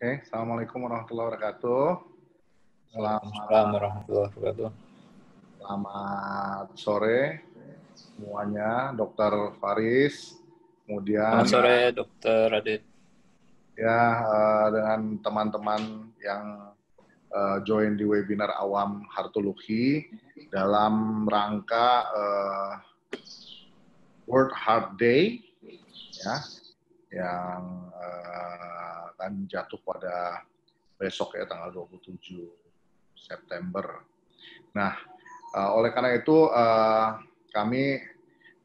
Oke, okay. Assalamualaikum warahmatullahi wabarakatuh. Selamat warahmatullahi wabarakatuh. Selamat sore semuanya, Dokter Faris. Kemudian Selamat sore, Dokter Radit. Ya, eh, dengan teman-teman yang eh, join di webinar awam Hartuluki dalam rangka eh, World Heart Day, ya, yang akan jatuh pada besok ya tanggal 27 September. Nah, uh, oleh karena itu uh, kami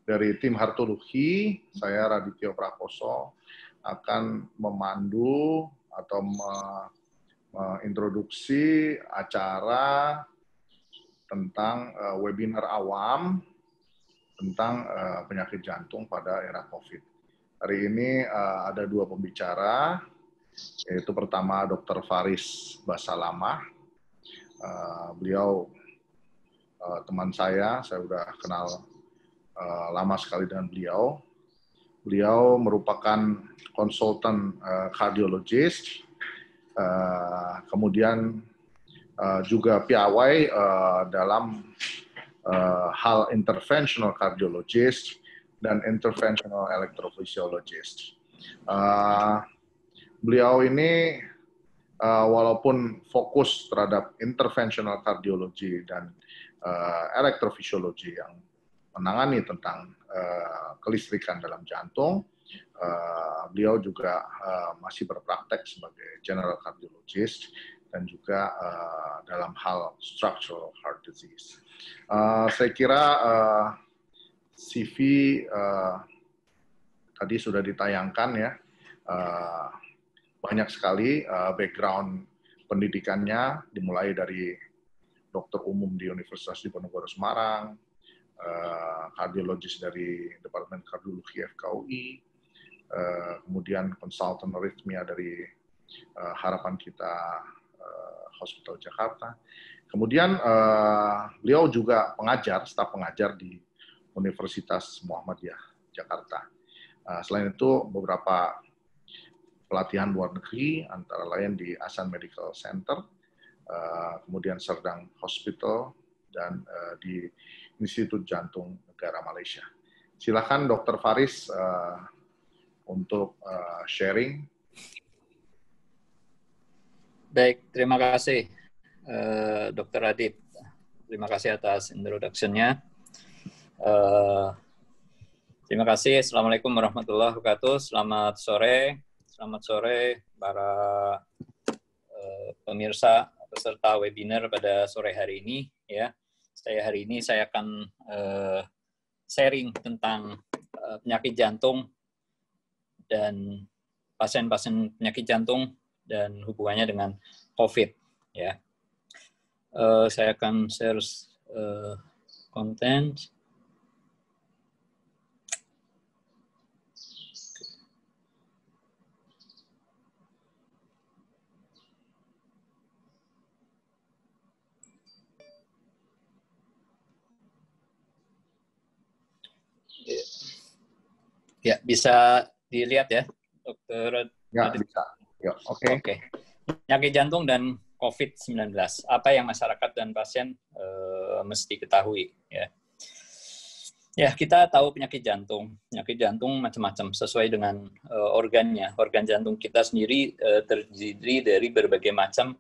dari tim Hartoluhi, saya Radityo Prakoso akan memandu atau me acara tentang uh, webinar awam tentang uh, penyakit jantung pada era COVID. Hari ini uh, ada dua pembicara, yaitu pertama Dr. Faris Basalama. Uh, beliau uh, teman saya, saya sudah kenal uh, lama sekali dengan beliau. Beliau merupakan konsultan uh, kardiologis, uh, kemudian uh, juga piawai uh, dalam uh, hal interventional kardiologis dan interventional electrophysiologist. Uh, beliau ini uh, walaupun fokus terhadap interventional cardiology dan uh, eh, elektrofisiologi yang menangani tentang uh, kelistrikan dalam jantung, uh, beliau juga uh, masih berpraktek sebagai general cardiologist dan juga uh, dalam hal structural heart disease. Uh, saya kira uh, CV uh, tadi sudah ditayangkan ya. Uh, banyak sekali uh, background pendidikannya, dimulai dari dokter umum di Universitas Diponegoro Semarang, uh, kardiologis dari Departemen Kardiologi FKUI, uh, eh, kemudian konsultan aritmia dari uh, Harapan Kita uh, Hospital Jakarta. Kemudian uh, beliau juga pengajar, staf pengajar di Universitas Muhammadiyah Jakarta. Uh, selain itu beberapa pelatihan luar negeri, antara lain di Asan Medical Center, eh, kemudian Serdang Hospital, dan eh, di Institut Jantung Negara Malaysia. Silakan Dr. Faris eh, untuk sharing. Baik, terima kasih Dr. Adit. Terima kasih atas introduction-nya. terima kasih. Assalamualaikum warahmatullahi wabarakatuh. Selamat sore selamat sore para eh, pemirsa peserta webinar pada sore hari ini. Ya, saya hari ini saya akan eh, sharing tentang eh, penyakit jantung dan pasien-pasien penyakit jantung dan hubungannya dengan COVID. Ya, saya akan share uh, konten. Ya, bisa dilihat ya, Dokter. Ya, bisa. Ya, oke. Okay. Oke. Okay. Penyakit jantung dan COVID-19, apa yang masyarakat dan pasien uh, mesti ketahui ya. Ya, kita tahu penyakit jantung. Penyakit jantung macam-macam sesuai dengan uh, organnya. Organ jantung kita sendiri uh, terdiri dari berbagai macam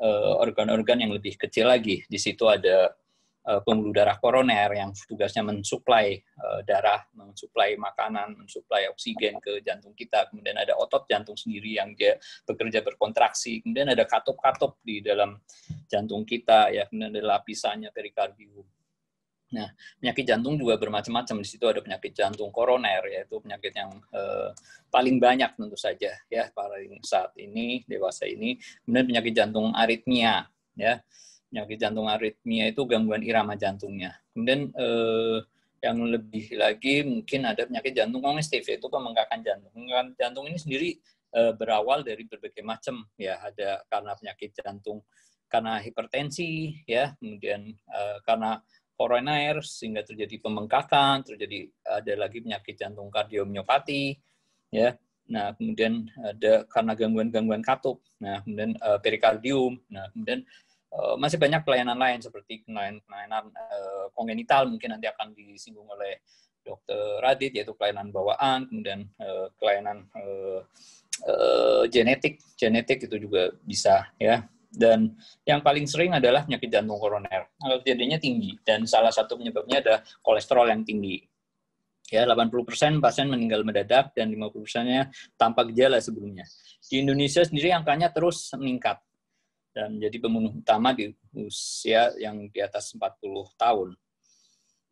organ-organ uh, -organ yang lebih kecil lagi. Di situ ada Eh, pembuluh darah koroner yang tugasnya mensuplai eh, darah, mensuplai makanan, mensuplai oksigen ke jantung kita. Kemudian ada otot jantung sendiri yang dia bekerja berkontraksi. Kemudian ada katup-katup di dalam jantung kita, ya. Kemudian ada lapisannya perikardium. Nah, penyakit jantung juga bermacam-macam. Di situ ada penyakit jantung koroner, yaitu penyakit yang eh, paling banyak tentu saja ya para saat ini dewasa ini. Kemudian penyakit jantung aritmia, ya penyakit jantung aritmia itu gangguan irama jantungnya. Kemudian eh, yang lebih lagi mungkin ada penyakit jantung kongestif yaitu pembengkakan jantung. Pembengkakan jantung ini sendiri eh, berawal dari berbagai macam ya ada karena penyakit jantung karena hipertensi ya kemudian eh, karena koroner sehingga terjadi pembengkakan, terjadi ada lagi penyakit jantung kardiomyopati, ya. Nah, kemudian ada karena gangguan-gangguan katup. Nah, kemudian uh, perikardium. Nah, kemudian Eh, masih banyak pelayanan lain seperti pelayanan uh, kongenital mungkin nanti akan disinggung oleh dokter Radit yaitu pelayanan bawaan kemudian uh, pelayanan uh, uh, genetik genetik itu juga bisa ya dan yang paling sering adalah penyakit jantung koroner kalau kejadiannya tinggi dan salah satu penyebabnya adalah kolesterol yang tinggi ya 80% pasien meninggal mendadak dan 50%-nya tanpa gejala sebelumnya. Di Indonesia sendiri angkanya terus meningkat dan menjadi pembunuh utama di usia yang di atas 40 tahun.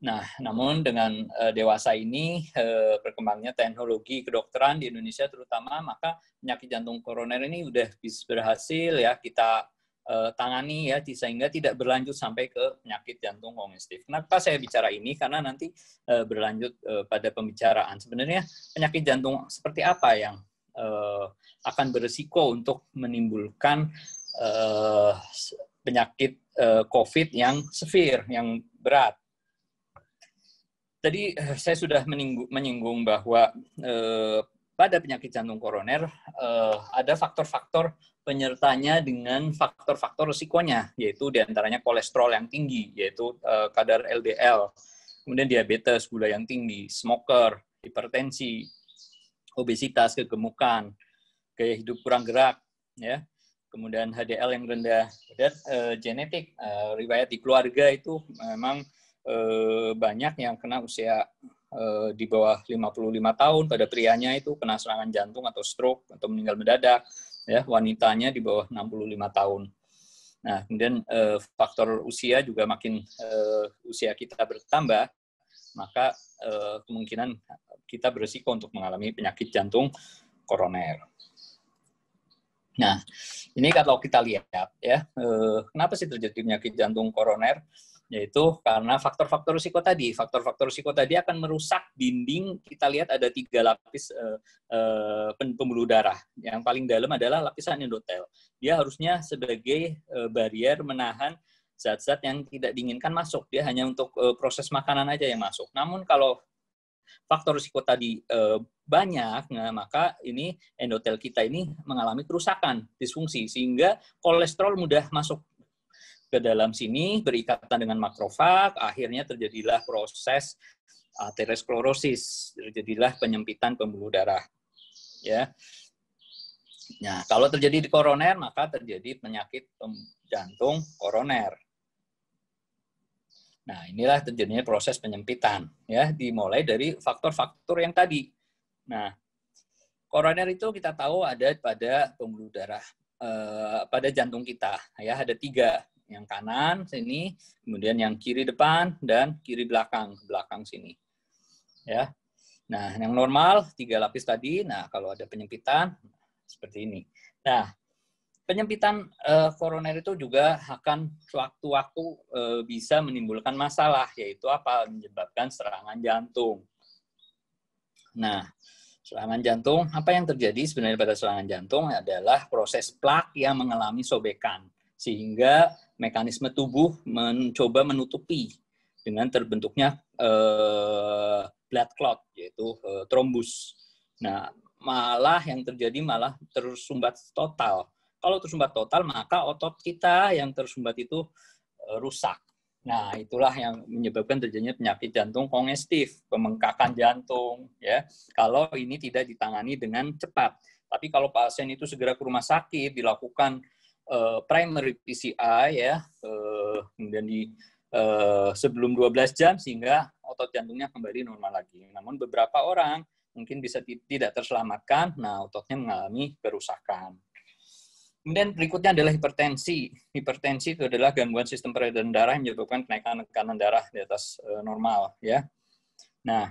Nah, namun dengan eh, dewasa ini eh, berkembangnya teknologi kedokteran di Indonesia terutama maka penyakit jantung koroner ini sudah bisa berhasil ya kita eh, tangani ya sehingga tidak berlanjut sampai ke penyakit jantung kongestif. Kenapa saya bicara ini? Karena nanti berlanjut pada pembicaraan sebenarnya penyakit jantung seperti apa yang akan beresiko untuk menimbulkan uh, penyakit uh, COVID yang severe, yang berat. Tadi eh, saya sudah menyinggung bahwa uh, pada penyakit jantung koroner uh, ada faktor-faktor penyertanya dengan faktor-faktor risikonya, yaitu diantaranya kolesterol yang tinggi, yaitu uh, kadar LDL, kemudian diabetes, gula yang tinggi, smoker, hipertensi, obesitas, kegemukan, gaya hidup kurang gerak, ya kemudian HDL yang rendah dan ya, e, eh, genetik e, riwayat di keluarga itu memang e, banyak yang kena usia e, di bawah 55 tahun pada prianya itu kena serangan jantung atau stroke atau meninggal mendadak ya wanitanya di bawah 65 tahun. Nah, kemudian e, faktor usia juga makin e, usia kita bertambah, maka e, kemungkinan kita berisiko untuk mengalami penyakit jantung koroner. Nah, ini kalau kita lihat ya, eh, kenapa sih terjadi penyakit jantung koroner? Yaitu karena faktor-faktor risiko tadi. Faktor-faktor risiko tadi akan merusak dinding. Kita lihat ada tiga lapis eh, eh, pembuluh darah. Yang paling dalam adalah lapisan endotel. Dia harusnya sebagai eh, barrier menahan zat-zat yang tidak diinginkan masuk. Dia hanya untuk eh, proses makanan aja yang masuk. Namun kalau faktor risiko tadi eh, banyak, nah maka ini endotel kita ini mengalami kerusakan, disfungsi, sehingga kolesterol mudah masuk ke dalam sini, berikatan dengan makrofag, akhirnya terjadilah proses aterosklerosis, ah, terjadilah penyempitan pembuluh darah. Ya. Nah, kalau terjadi di koroner, maka terjadi penyakit jantung koroner. Nah, inilah terjadinya proses penyempitan, ya, dimulai dari faktor-faktor yang tadi, Nah, koroner itu kita tahu ada pada pembuluh darah eh, pada jantung kita ya ada tiga yang kanan sini kemudian yang kiri depan dan kiri belakang belakang sini ya nah yang normal tiga lapis tadi nah kalau ada penyempitan seperti ini nah penyempitan eh, koroner itu juga akan sewaktu-waktu eh, bisa menimbulkan masalah yaitu apa menyebabkan serangan jantung Nah, serangan jantung, apa yang terjadi sebenarnya pada serangan jantung adalah proses plak yang mengalami sobekan sehingga mekanisme tubuh mencoba menutupi dengan terbentuknya eh, blood clot yaitu eh, trombus. Nah, malah yang terjadi malah tersumbat total. Kalau tersumbat total, maka otot kita yang tersumbat itu eh, rusak. Nah, itulah yang menyebabkan terjadinya penyakit jantung kongestif, pemengkakan jantung, ya. Kalau ini tidak ditangani dengan cepat. Tapi kalau pasien itu segera ke rumah sakit, dilakukan uh, primary PCI, ya, uh, kemudian di uh, sebelum 12 jam sehingga otot jantungnya kembali normal lagi. Namun beberapa orang mungkin bisa tidak terselamatkan, nah ototnya mengalami kerusakan. Kemudian berikutnya adalah hipertensi. Hipertensi itu adalah gangguan sistem peredaran darah yang menyebabkan kenaikan tekanan darah di atas eh, normal, ya. Nah,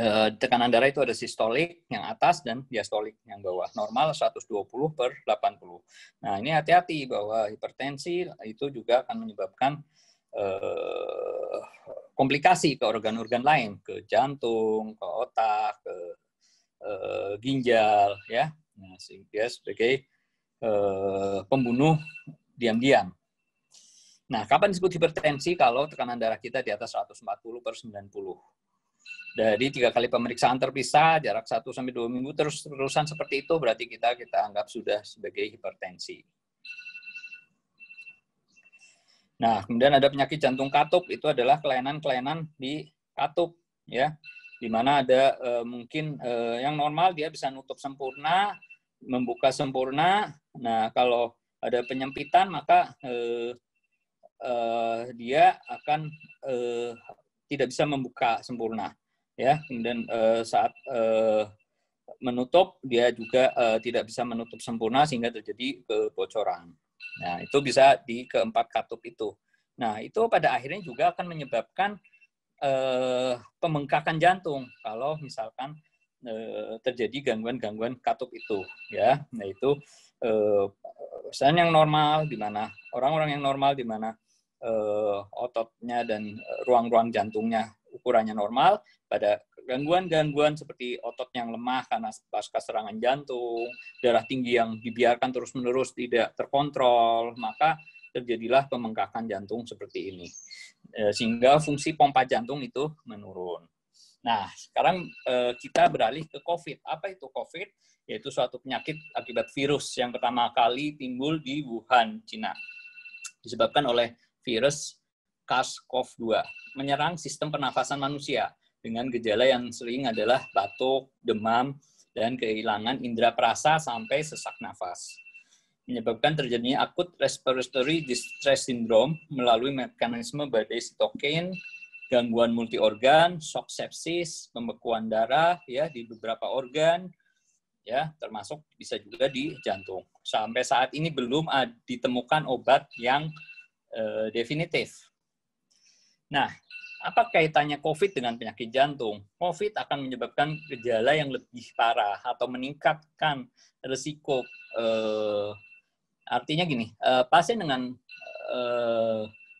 eh, tekanan darah itu ada sistolik yang atas dan diastolik yang bawah. Normal 120 per 80. Nah, ini hati-hati bahwa hipertensi itu juga akan menyebabkan eh, komplikasi ke organ-organ lain, ke jantung, ke otak, ke ginjal, ya. Nah, sehingga sebagai eh, pembunuh diam-diam. Nah, kapan disebut hipertensi? Kalau tekanan darah kita di atas 140 per 90. Dari tiga kali pemeriksaan terpisah, jarak 1 sampai 2 minggu terus-terusan seperti itu, berarti kita kita anggap sudah sebagai hipertensi. Nah, kemudian ada penyakit jantung katup, itu adalah kelainan-kelainan di katup, ya, di mana ada e, mungkin e, yang normal dia bisa nutup sempurna, membuka sempurna, Nah, kalau ada penyempitan maka eh, eh, dia akan eh, tidak bisa membuka sempurna ya. Kemudian eh, saat eh, menutup dia juga eh, tidak bisa menutup sempurna sehingga terjadi kebocoran. Nah, itu bisa di keempat katup itu. Nah, itu pada akhirnya juga akan menyebabkan eh, pemengkakan pembengkakan jantung kalau misalkan eh, terjadi gangguan-gangguan katup itu ya. Nah, itu eh, pesan yang normal di mana orang-orang yang normal di mana eh, ototnya dan eh, ruang-ruang jantungnya ukurannya normal pada gangguan-gangguan seperti otot yang lemah karena pasca serangan jantung, darah tinggi yang dibiarkan terus-menerus tidak terkontrol, maka terjadilah pemengkakan jantung seperti ini. Eh, sehingga fungsi pompa jantung itu menurun. Nah, sekarang eh, kita beralih ke COVID. Apa itu COVID? Yaitu suatu penyakit akibat virus yang pertama kali timbul di Wuhan, Cina. Disebabkan oleh virus SARS-CoV-2. Menyerang sistem pernafasan manusia dengan gejala yang sering adalah batuk, demam, dan kehilangan indera perasa sampai sesak nafas. Menyebabkan terjadinya akut respiratory distress syndrome melalui mekanisme badai sitokin, gangguan multi organ, shock sepsis, pembekuan darah ya di beberapa organ ya, termasuk bisa juga di jantung. Sampai saat ini belum ditemukan obat yang eh, definitif. Nah, apa kaitannya COVID dengan penyakit jantung? COVID akan menyebabkan gejala yang lebih parah atau meningkatkan risiko eh, artinya gini, eh, pasien dengan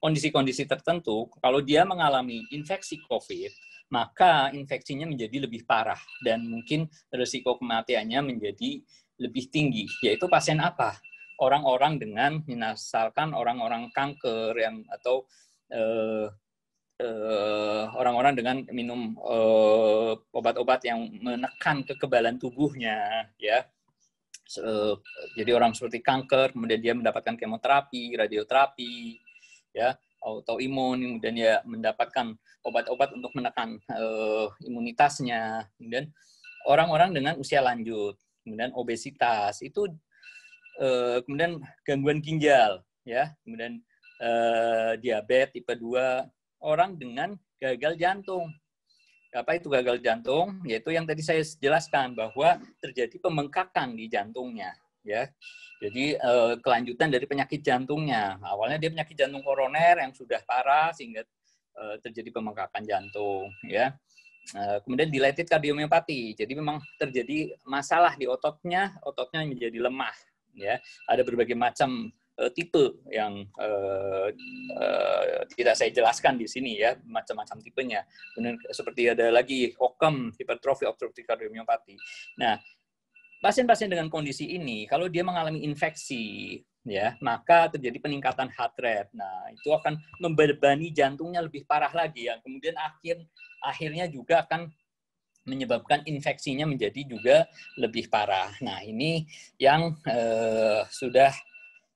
kondisi-kondisi tertentu, kalau dia mengalami infeksi COVID, maka infeksinya menjadi lebih parah dan mungkin resiko kematiannya menjadi lebih tinggi. Yaitu pasien apa? Orang-orang dengan misalkan orang-orang kanker yang atau eh, eh orang-orang dengan minum eh, obat-obat yang menekan kekebalan tubuhnya, ya jadi orang seperti kanker, kemudian dia mendapatkan kemoterapi, radioterapi, ya autoimun kemudian ya mendapatkan obat-obat untuk menekan uh, imunitasnya kemudian orang-orang dengan usia lanjut kemudian obesitas itu uh, kemudian gangguan ginjal ya kemudian uh, diabetes tipe 2 orang dengan gagal jantung apa itu gagal jantung yaitu yang tadi saya jelaskan bahwa terjadi pembengkakan di jantungnya ya. Jadi uh, kelanjutan dari penyakit jantungnya. Awalnya dia penyakit jantung koroner yang sudah parah sehingga uh, terjadi pemengkakan jantung, ya. Eh, kemudian dilated kardiomiopati. Jadi memang terjadi masalah di ototnya, ototnya menjadi lemah, ya. Ada berbagai macam tipe yang uh, uh, tidak saya jelaskan di sini ya macam-macam tipenya. Benar seperti ada lagi Occam hipertrofi obstruktif kardiomiopati. Nah, pasien-pasien dengan kondisi ini, kalau dia mengalami infeksi, ya maka terjadi peningkatan heart rate. Nah itu akan membebani jantungnya lebih parah lagi, yang kemudian akhir akhirnya juga akan menyebabkan infeksinya menjadi juga lebih parah. Nah ini yang eh, sudah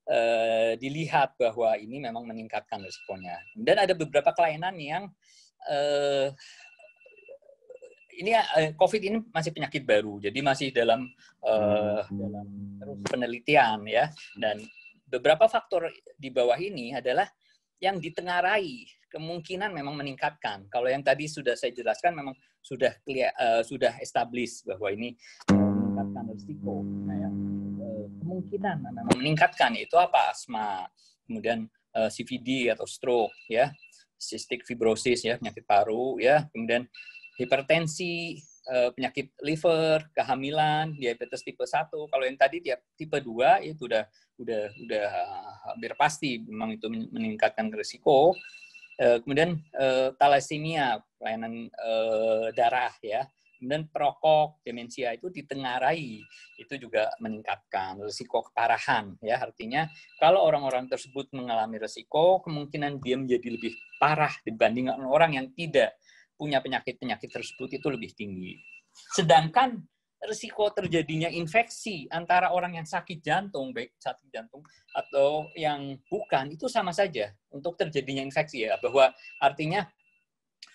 eh, dilihat bahwa ini memang meningkatkan responnya. Dan ada beberapa kelainan yang eh, ini eh, COVID ini masih penyakit baru, jadi masih dalam uh, dalam penelitian ya. Dan beberapa faktor di bawah ini adalah yang ditengarai kemungkinan memang meningkatkan. Kalau yang tadi sudah saya jelaskan memang sudah uh, sudah established bahwa ini meningkatkan risiko. Nah, yang kemungkinan memang meningkatkan itu apa asma, kemudian uh, CVD atau stroke ya, cystic fibrosis ya penyakit paru ya, kemudian hipertensi, eh, penyakit liver, kehamilan, diabetes tipe 1. Kalau yang tadi tiap tipe 2 ya itu udah udah udah hampir pasti memang itu meningkatkan risiko. Eh, kemudian eh, talasemia, pelayanan darah ya. Kemudian perokok, demensia itu ditengarai, itu juga meningkatkan risiko keparahan. ya Artinya kalau orang-orang tersebut mengalami risiko, kemungkinan dia menjadi lebih parah dibandingkan orang yang tidak punya penyakit-penyakit tersebut itu lebih tinggi. Sedangkan risiko terjadinya infeksi antara orang yang sakit jantung, baik sakit jantung atau yang bukan, itu sama saja untuk terjadinya infeksi ya. Bahwa artinya,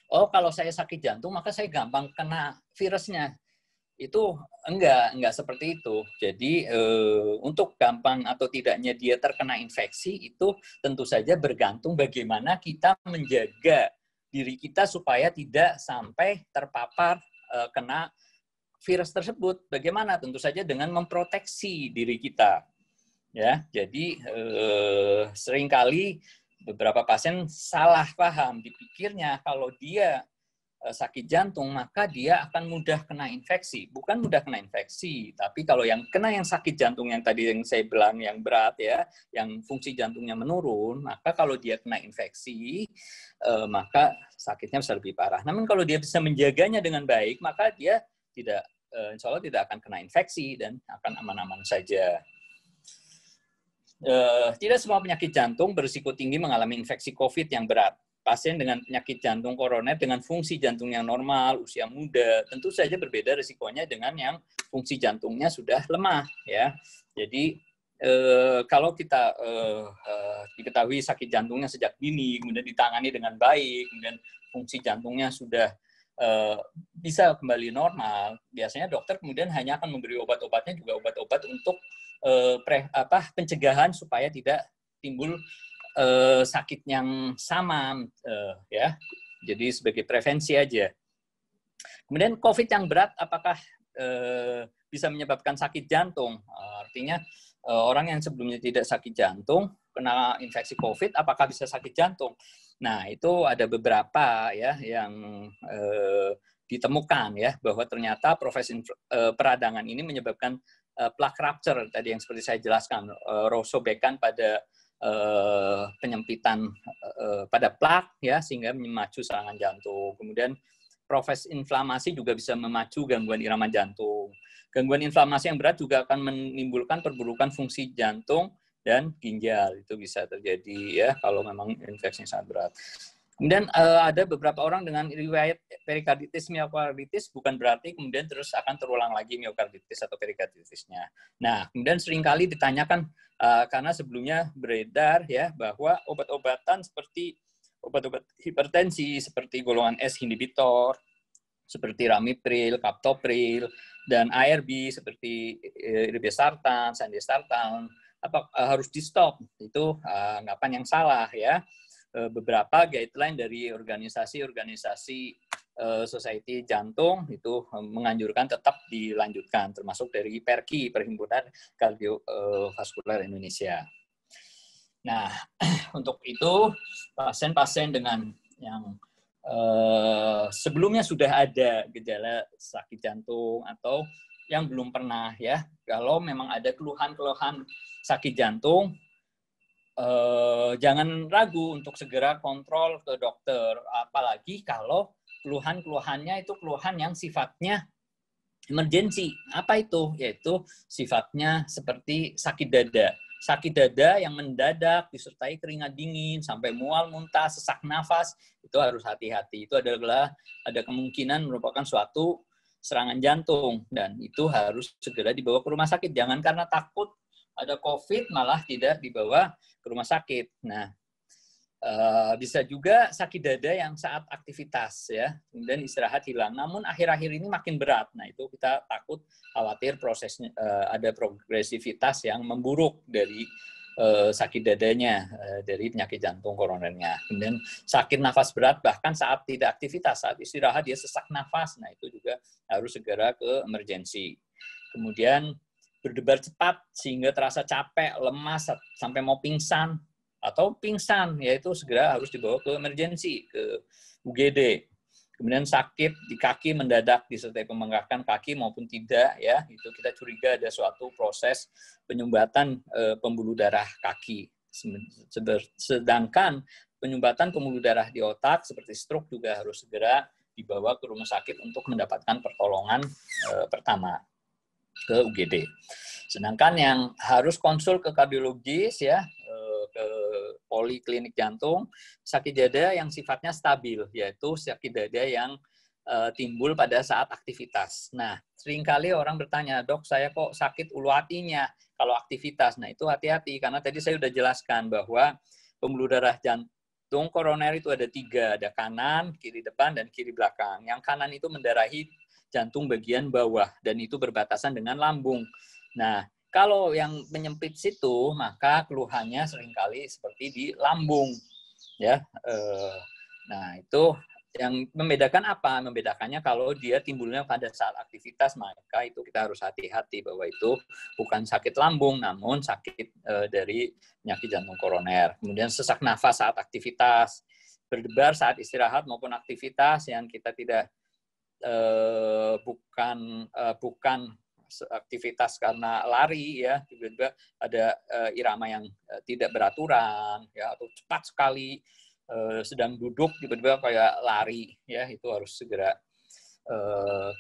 oh kalau saya sakit jantung maka saya gampang kena virusnya. Itu enggak, enggak seperti itu. Jadi eh, untuk gampang atau tidaknya dia terkena infeksi itu tentu saja bergantung bagaimana kita menjaga diri kita supaya tidak sampai terpapar uh, kena virus tersebut. Bagaimana? Tentu saja dengan memproteksi diri kita. Ya, jadi eh, seringkali beberapa pasien salah paham dipikirnya kalau dia Eh, sakit jantung, maka dia akan mudah kena infeksi. Bukan mudah kena infeksi, tapi kalau yang kena yang sakit jantung yang tadi yang saya bilang yang berat ya, yang fungsi jantungnya menurun, maka kalau dia kena infeksi, eh, maka sakitnya bisa lebih parah. Namun kalau dia bisa menjaganya dengan baik, maka dia tidak eh, insya Allah tidak akan kena infeksi dan akan aman-aman saja. Eh, tidak semua penyakit jantung berisiko tinggi mengalami infeksi COVID yang berat pasien dengan penyakit jantung koroner dengan fungsi jantung yang normal, usia muda, tentu saja berbeda risikonya dengan yang fungsi jantungnya sudah lemah ya. Jadi eh, kalau kita eh, eh, diketahui sakit jantungnya sejak dini, kemudian ditangani dengan baik, kemudian fungsi jantungnya sudah eh, bisa kembali normal, biasanya dokter kemudian hanya akan memberi obat-obatnya juga obat-obat untuk eh, pre, apa pencegahan supaya tidak timbul uh, sakit yang sama uh, ya. Jadi sebagai prevensi aja. Kemudian COVID yang berat apakah uh, bisa menyebabkan sakit jantung? Artinya uh, orang yang sebelumnya tidak sakit jantung kena infeksi COVID apakah bisa sakit jantung? Nah, itu ada beberapa ya yang uh, ditemukan ya bahwa ternyata proses uh, peradangan ini menyebabkan uh, plak rupture tadi yang seperti saya jelaskan uh, rosobekan pada eh, penyempitan eh, pada plak ya sehingga memacu serangan jantung. Kemudian proses inflamasi juga bisa memacu gangguan irama jantung. Gangguan inflamasi yang berat juga akan menimbulkan perburukan fungsi jantung dan ginjal. Itu bisa terjadi ya kalau memang infeksinya sangat berat. Kemudian uh, ada beberapa orang dengan riwayat perikarditis miokarditis bukan berarti kemudian terus akan terulang lagi miokarditis atau perikarditisnya. Nah, kemudian seringkali ditanyakan uh, karena sebelumnya beredar ya bahwa obat-obatan seperti obat-obat hipertensi seperti golongan S inhibitor, seperti ramipril, captopril, dan ARB seperti eh, irbesartan, sandesartan, apa harus di stop itu uh, anggapan yang salah ya Eh, beberapa guideline dari organisasi-organisasi eh, society jantung itu eh, menganjurkan tetap dilanjutkan termasuk dari Perki Perhimpunan Kardiovaskular Indonesia. Nah, untuk itu pasien-pasien dengan yang sebelumnya sudah ada gejala sakit jantung atau yang belum pernah ya, kalau memang ada keluhan-keluhan sakit jantung eh, jangan ragu untuk segera kontrol ke dokter, apalagi kalau keluhan-keluhannya itu keluhan yang sifatnya emergensi. Apa itu? Yaitu sifatnya seperti sakit dada. Sakit dada yang mendadak disertai keringat dingin sampai mual, muntah, sesak nafas, itu harus hati-hati. Itu adalah ada kemungkinan merupakan suatu serangan jantung dan itu harus segera dibawa ke rumah sakit. Jangan karena takut ada COVID malah tidak dibawa ke rumah sakit. Nah, eh, bisa juga sakit dada yang saat aktivitas ya, kemudian istirahat hilang. Namun akhir-akhir ini makin berat. Nah, itu kita takut khawatir prosesnya eh, ada progresivitas yang memburuk dari eh, sakit dadanya dari penyakit jantung koronernya. Kemudian sakit nafas berat bahkan saat tidak aktivitas, saat istirahat dia sesak nafas. Nah, itu juga harus segera ke emergensi. Kemudian berdebar cepat sehingga terasa capek, lemas sampai mau pingsan atau pingsan yaitu segera harus dibawa ke emergency ke UGD. Kemudian sakit di kaki mendadak disertai pembengkakan kaki maupun tidak ya itu kita curiga ada suatu proses penyumbatan e, pembuluh darah kaki. Sedangkan penyumbatan pembuluh darah di otak seperti stroke juga harus segera dibawa ke rumah sakit untuk mendapatkan pertolongan e, pertama ke UGD. Sedangkan yang harus konsul ke kardiologis ya eh, ke poliklinik jantung sakit dada yang sifatnya stabil yaitu sakit dada yang eh, timbul pada saat aktivitas. Nah, seringkali orang bertanya, "Dok, saya kok sakit ulu hatinya kalau aktivitas?" Nah, itu hati-hati karena tadi saya sudah jelaskan bahwa pembuluh darah jantung koroner itu ada tiga, ada kanan, kiri depan, dan kiri belakang. Yang kanan itu mendarahi jantung bagian bawah dan itu berbatasan dengan lambung. Nah, kalau yang menyempit situ maka keluhannya seringkali seperti di lambung ya. Eh, nah, itu yang membedakan apa? Membedakannya kalau dia timbulnya pada saat aktivitas, maka itu kita harus hati-hati bahwa itu bukan sakit lambung, namun sakit eh, dari penyakit jantung koroner. Kemudian sesak nafas saat aktivitas, berdebar saat istirahat maupun aktivitas yang kita tidak Eh, bukan eh, bukan aktivitas karena lari ya tiba-tiba ada eh, irama yang tidak beraturan ya atau cepat sekali sedang duduk tiba-tiba kayak lari ya itu harus segera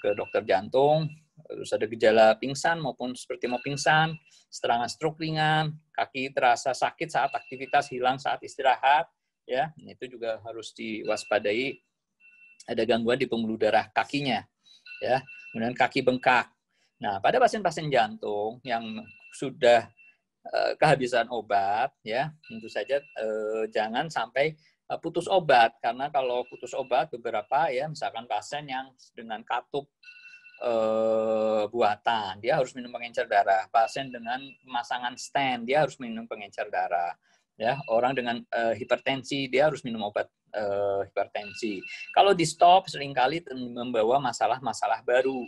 ke dokter jantung terus ada gejala pingsan maupun seperti mau pingsan, serangan stroke ringan, kaki terasa sakit saat aktivitas hilang saat istirahat, ya itu juga harus diwaspadai ada gangguan di pembuluh darah kakinya, ya, kemudian kaki bengkak. Nah, pada pasien-pasien jantung yang sudah eh, kehabisan obat, ya, tentu saja eh, jangan sampai eh, putus obat karena kalau putus obat beberapa ya, misalkan pasien yang dengan katup eh, buatan, dia harus minum pengencer darah. Pasien dengan pemasangan stand, dia harus minum pengencer darah ya orang dengan uh, hipertensi dia harus minum obat uh, hipertensi kalau di stop seringkali membawa masalah-masalah baru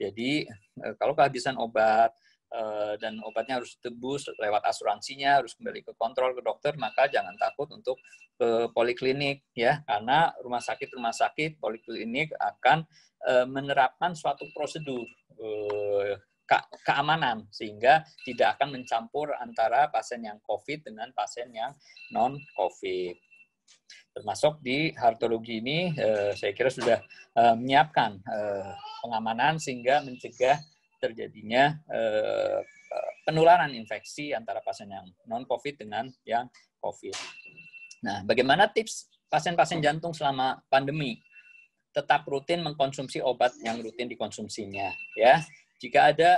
jadi uh, kalau kehabisan obat uh, dan obatnya harus tebus lewat asuransinya harus kembali ke kontrol ke dokter maka jangan takut untuk ke poliklinik ya karena rumah sakit rumah sakit poliklinik akan uh, menerapkan suatu prosedur uh, ke keamanan sehingga tidak akan mencampur antara pasien yang COVID dengan pasien yang non COVID. Termasuk di hartologi ini, eh, saya kira sudah eh, menyiapkan eh, pengamanan sehingga mencegah terjadinya eh, penularan infeksi antara pasien yang non COVID dengan yang COVID. Nah, bagaimana tips pasien-pasien jantung selama pandemi? tetap rutin mengkonsumsi obat yang rutin dikonsumsinya ya jika ada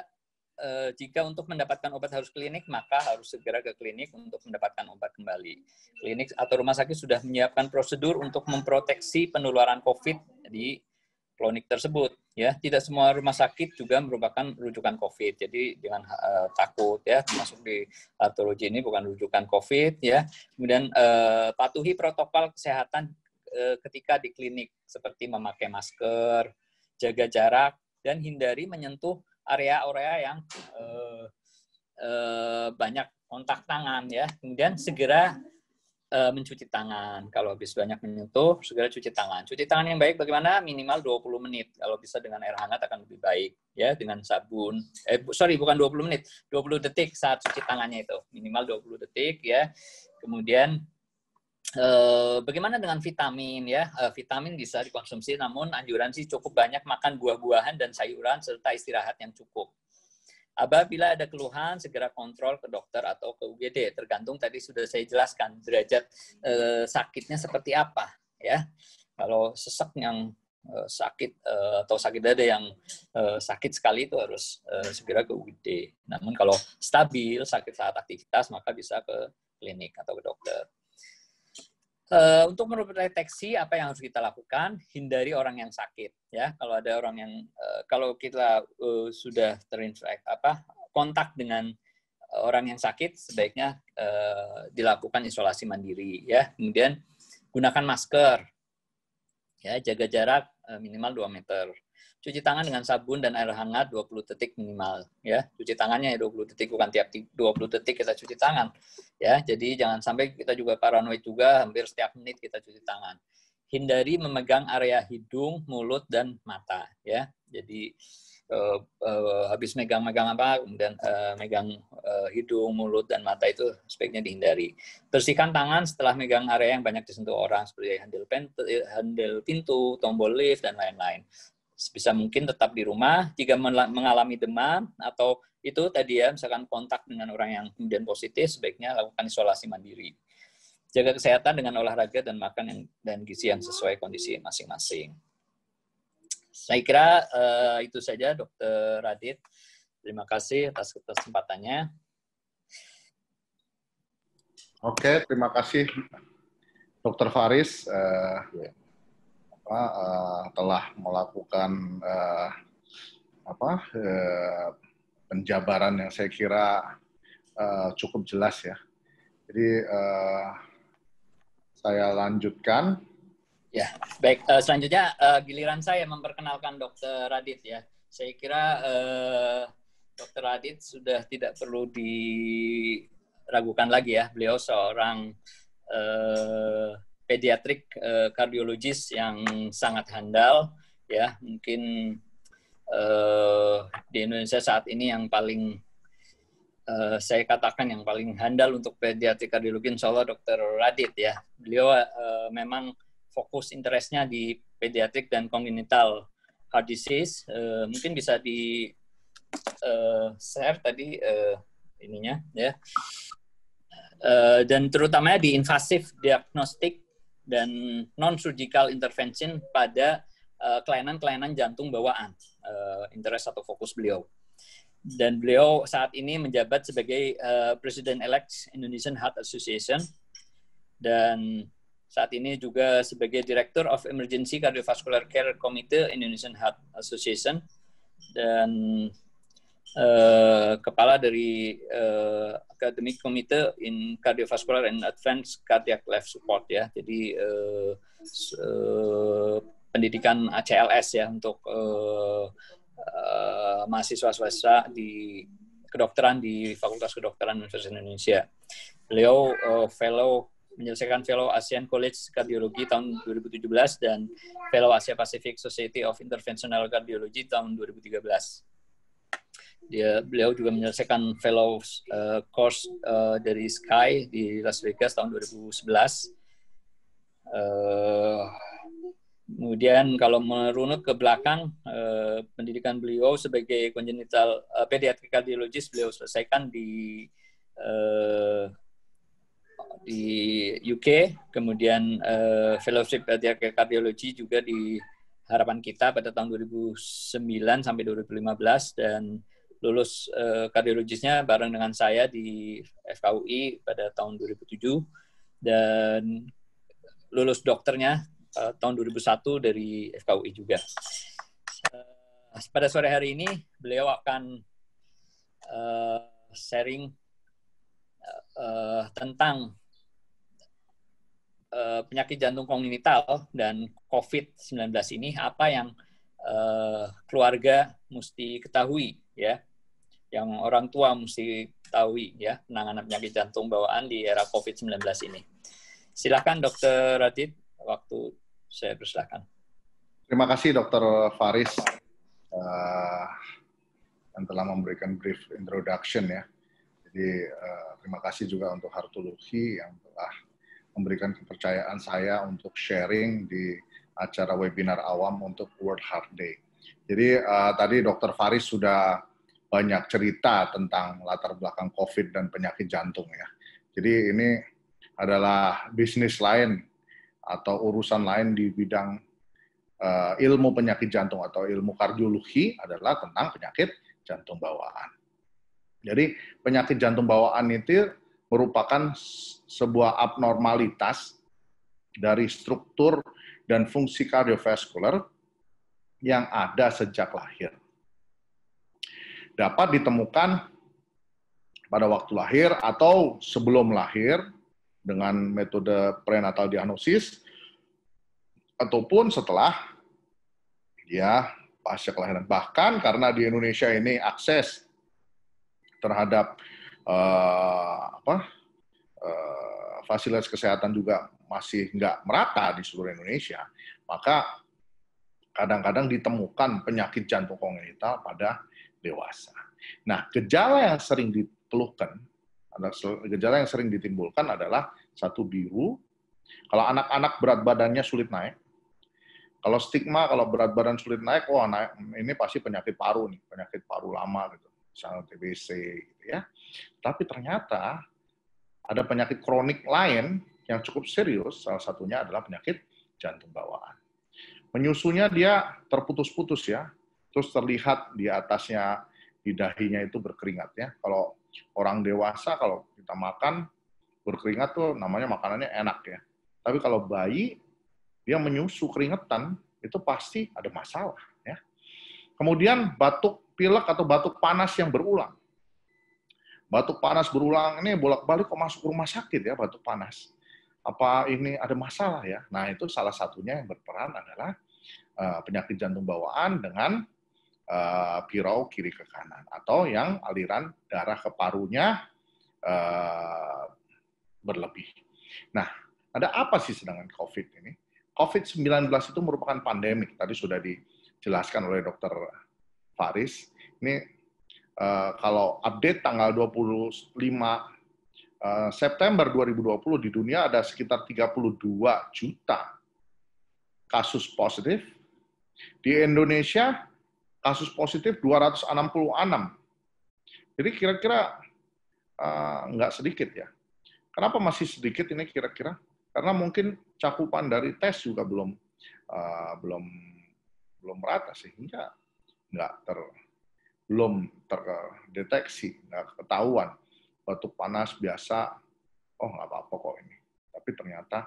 eh, jika untuk mendapatkan obat harus klinik, maka harus segera ke klinik untuk mendapatkan obat kembali. Klinik atau rumah sakit sudah menyiapkan prosedur untuk memproteksi penularan COVID di klinik tersebut. Ya, tidak semua rumah sakit juga merupakan rujukan COVID. Jadi dengan uh, takut ya, termasuk di patologi ini bukan rujukan COVID ya. Kemudian uh, patuhi protokol kesehatan ketika di klinik seperti memakai masker, jaga jarak, dan hindari menyentuh area-area yang uh, uh, banyak kontak tangan ya. Kemudian segera eh, mencuci tangan. Kalau habis banyak menyentuh, segera cuci tangan. Cuci tangan yang baik bagaimana? Minimal 20 menit. Kalau bisa dengan air hangat akan lebih baik ya, dengan sabun. Eh bu, sorry, bukan 20 menit, 20 detik saat cuci tangannya itu. Minimal 20 detik ya. Kemudian Eh, bagaimana dengan vitamin ya? Eh, vitamin bisa dikonsumsi, namun anjuran sih cukup banyak makan buah-buahan dan sayuran serta istirahat yang cukup. Apabila ada keluhan, segera kontrol ke dokter atau ke UGD. Tergantung tadi sudah saya jelaskan derajat eh, sakitnya seperti apa ya. Kalau sesak yang sakit atau sakit dada yang sakit sekali itu harus segera ke UGD. Namun kalau stabil sakit saat aktivitas maka bisa ke klinik atau ke dokter. Uh, untuk mendeteksi apa yang harus kita lakukan, hindari orang yang sakit. Ya, kalau ada orang yang uh, kalau kita uh, sudah terinfek apa kontak dengan orang yang sakit, sebaiknya uh, dilakukan isolasi mandiri. Ya, kemudian gunakan masker. Ya, jaga jarak uh, minimal 2 meter cuci tangan dengan sabun dan air hangat 20 detik minimal ya. Cuci tangannya 20 ya detik bukan tiap 20 detik kita cuci tangan ya. Jadi jangan sampai kita juga paranoid juga hampir setiap menit kita cuci tangan. Hindari memegang area hidung, mulut dan mata ya. Jadi uh, uh, habis megang-megang apa kemudian uh, megang uh, hidung, mulut dan mata itu sebaiknya dihindari. Bersihkan tangan setelah megang area yang banyak disentuh orang seperti handle pintu tombol lift dan lain-lain sebisa mungkin tetap di rumah. Jika mengalami demam atau itu tadi ya, misalkan kontak dengan orang yang kemudian positif, sebaiknya lakukan isolasi mandiri. Jaga kesehatan dengan olahraga dan makan yang, dan gizi yang sesuai kondisi masing-masing. Saya kira uh, itu saja, Dokter Radit. Terima kasih atas kesempatannya. Oke, terima kasih, Dokter Faris. Uh, apa uh, telah melakukan uh, apa uh, penjabaran yang saya kira uh, cukup jelas ya. Jadi uh, saya lanjutkan. Ya, baik. Uh, selanjutnya uh, giliran saya memperkenalkan Dr. Radit ya. Saya kira uh, Dr. Radit sudah tidak perlu diragukan lagi ya. Beliau seorang uh, pediatrik eh, kardiologis yang sangat handal ya mungkin uh, di Indonesia saat ini yang paling uh, saya katakan yang paling handal untuk pediatrik kardiologi insya Allah Dr. Radit ya beliau uh, memang fokus interestnya di pediatrik dan congenital heart disease uh, mungkin bisa di uh, share tadi uh, ininya ya uh, dan terutamanya di invasif diagnostik dan non-surgical intervention pada eh, kelainan-kelainan jantung bawaan, eh, interest atau fokus beliau. Dan beliau saat ini menjabat sebagai eh, President elect Indonesian Heart Association dan saat ini juga sebagai Director of Emergency Cardiovascular Care Committee Indonesian Heart Association dan Eh, kepala dari uh, Academic Committee in Cardiovascular and Advanced Cardiac Life Support ya. Jadi uh, uh, pendidikan ACLS ya untuk uh, uh, mahasiswa swasta di kedokteran di Fakultas Kedokteran Universitas Indonesia. Beliau uh, fellow menyelesaikan fellow ASEAN College Kardiologi tahun 2017 dan fellow Asia Pacific Society of Interventional Cardiology tahun 2013 dia beliau juga menyelesaikan fellow uh, course uh, dari Sky di Las Vegas tahun 2011. Uh, eh, kemudian kalau merunut ke belakang uh, pendidikan beliau sebagai congenital uh, pediatric cardiologist beliau selesaikan di uh, di UK, kemudian uh, fellowship pediatric cardiology juga di Harapan Kita pada tahun 2009 sampai 2015 dan lulus uh, kardiologisnya bareng dengan saya di FKUI pada tahun 2007 dan lulus dokternya uh, tahun 2001 dari FKUI juga. Uh, pada sore hari ini beliau akan uh, sharing uh, tentang uh, penyakit jantung kongenital dan COVID-19 ini apa yang uh, keluarga mesti ketahui ya yang orang tua mesti tahu ya penanganan penyakit jantung bawaan di era COVID-19 ini. Silakan Dokter Radit, waktu saya persilakan. Terima kasih Dokter Faris uh, yang telah memberikan brief introduction ya. Jadi uh, terima kasih juga untuk Hartuluhi yang telah memberikan kepercayaan saya untuk sharing di acara webinar awam untuk World Heart Day. Jadi uh, tadi Dokter Faris sudah banyak cerita tentang latar belakang COVID dan penyakit jantung ya. Jadi ini adalah bisnis lain atau urusan lain di bidang uh, ilmu penyakit jantung atau ilmu kardiologi adalah tentang penyakit jantung bawaan. Jadi penyakit jantung bawaan itu merupakan sebuah abnormalitas dari struktur dan fungsi kardiovaskular yang ada sejak lahir dapat ditemukan pada waktu lahir atau sebelum lahir dengan metode prenatal diagnosis ataupun setelah ya pasca kelahiran bahkan karena di Indonesia ini akses terhadap uh, apa uh, fasilitas kesehatan juga masih nggak merata di seluruh Indonesia maka kadang-kadang ditemukan penyakit jantung kongenital pada dewasa. Nah, gejala yang sering dikeluhkan, gejala yang sering ditimbulkan adalah satu biru. Kalau anak-anak berat badannya sulit naik, kalau stigma kalau berat badan sulit naik, wah naik, ini pasti penyakit paru nih, penyakit paru lama gitu, misalnya TBC gitu ya. Tapi ternyata ada penyakit kronik lain yang cukup serius, salah satunya adalah penyakit jantung bawaan. Menyusunya dia terputus-putus ya, Terus terlihat di atasnya, di dahinya itu berkeringat ya. Kalau orang dewasa, kalau kita makan, berkeringat tuh namanya makanannya enak ya. Tapi kalau bayi, dia menyusu keringetan, itu pasti ada masalah. ya. Kemudian batuk pilek atau batuk panas yang berulang. Batuk panas berulang ini bolak-balik kok masuk rumah sakit ya batuk panas. Apa ini ada masalah ya? Nah itu salah satunya yang berperan adalah eh, penyakit jantung bawaan dengan Eh, pirau kiri ke kanan atau yang aliran darah ke parunya eh, berlebih. Nah, ada apa sih sedangkan COVID ini? COVID-19 itu merupakan pandemik. Tadi sudah dijelaskan oleh Dr. Faris. Ini eh, kalau update tanggal 25 uh, September 2020 di dunia ada sekitar 32 juta kasus positif. Di Indonesia kasus positif 266. Jadi kira-kira uh, nggak sedikit ya. Kenapa masih sedikit ini kira-kira? Karena mungkin cakupan dari tes juga belum uh, belum belum merata sehingga nggak ter belum terdeteksi, nggak ketahuan batuk panas biasa, oh nggak apa-apa kok ini. Tapi ternyata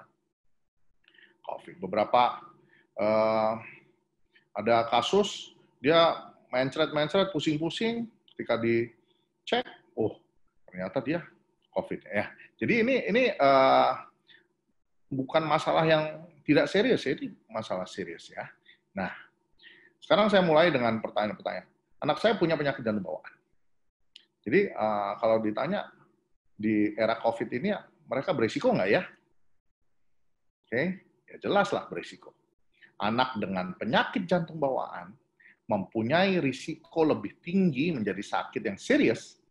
COVID. Beberapa uh, ada kasus dia mencret-mencret, pusing-pusing, ketika dicek, oh ternyata dia COVID ya. Jadi ini ini uh, bukan masalah yang tidak serius, ya, ini masalah serius ya. Nah, sekarang saya mulai dengan pertanyaan-pertanyaan. Anak saya punya penyakit jantung bawaan. Jadi uh, kalau ditanya di era COVID ini mereka berisiko nggak ya? Oke, okay. ya jelas lah berisiko. Anak dengan penyakit jantung bawaan mempunyai risiko lebih tinggi menjadi sakit yang serius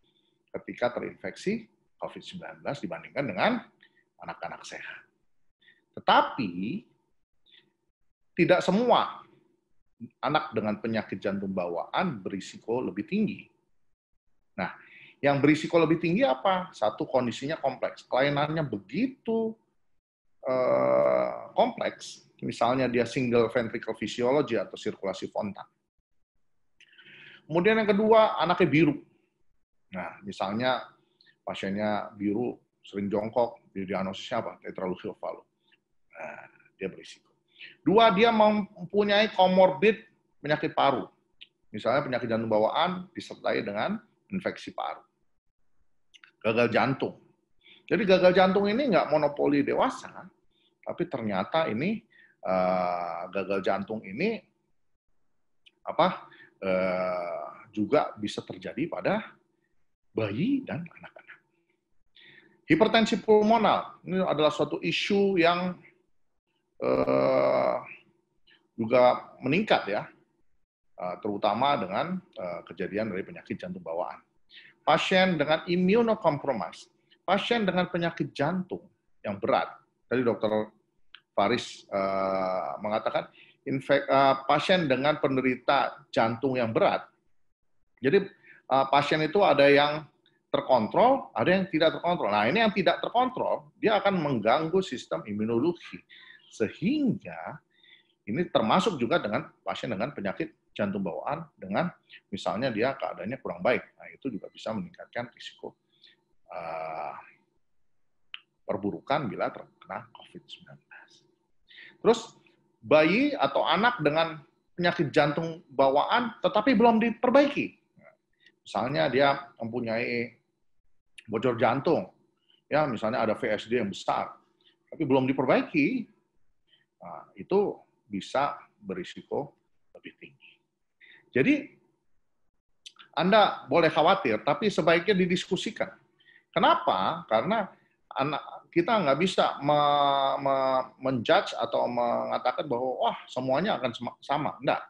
ketika terinfeksi COVID-19 dibandingkan dengan anak-anak sehat. Tetapi tidak semua anak dengan penyakit jantung bawaan berisiko lebih tinggi. Nah, yang berisiko lebih tinggi apa? Satu kondisinya kompleks, kelainannya begitu eh, kompleks. Misalnya dia single ventricle physiology atau sirkulasi kontak. Kemudian yang kedua, anaknya biru. Nah, misalnya pasiennya biru, sering jongkok, di diagnosisnya apa? Tetralogi Nah, dia berisiko. Dua, dia mempunyai komorbid penyakit paru. Misalnya penyakit jantung bawaan disertai dengan infeksi paru. Gagal jantung. Jadi gagal jantung ini nggak monopoli dewasa, tapi ternyata ini uh, gagal jantung ini apa Eh, juga bisa terjadi pada bayi dan anak-anak. Hipertensi pulmonal ini adalah suatu isu yang eh, juga meningkat ya, eh, terutama dengan kejadian dari penyakit jantung bawaan. Pasien dengan imunokompromis, pasien dengan penyakit jantung yang berat. Tadi dokter Faris mengatakan infek, uh, pasien dengan penderita jantung yang berat. Jadi uh, pasien itu ada yang terkontrol, ada yang tidak terkontrol. Nah ini yang tidak terkontrol, dia akan mengganggu sistem imunologi. Sehingga ini termasuk juga dengan pasien dengan penyakit jantung bawaan dengan misalnya dia keadaannya kurang baik. Nah itu juga bisa meningkatkan risiko uh, perburukan bila terkena COVID-19. Terus bayi atau anak dengan penyakit jantung bawaan tetapi belum diperbaiki. Misalnya dia mempunyai bocor jantung, ya misalnya ada VSD yang besar, tapi belum diperbaiki, nah, itu bisa berisiko lebih tinggi. Jadi anda boleh khawatir, tapi sebaiknya didiskusikan. Kenapa? Karena anak kita nggak bisa me, me, menjudge atau mengatakan bahwa wah semuanya akan sama. Enggak.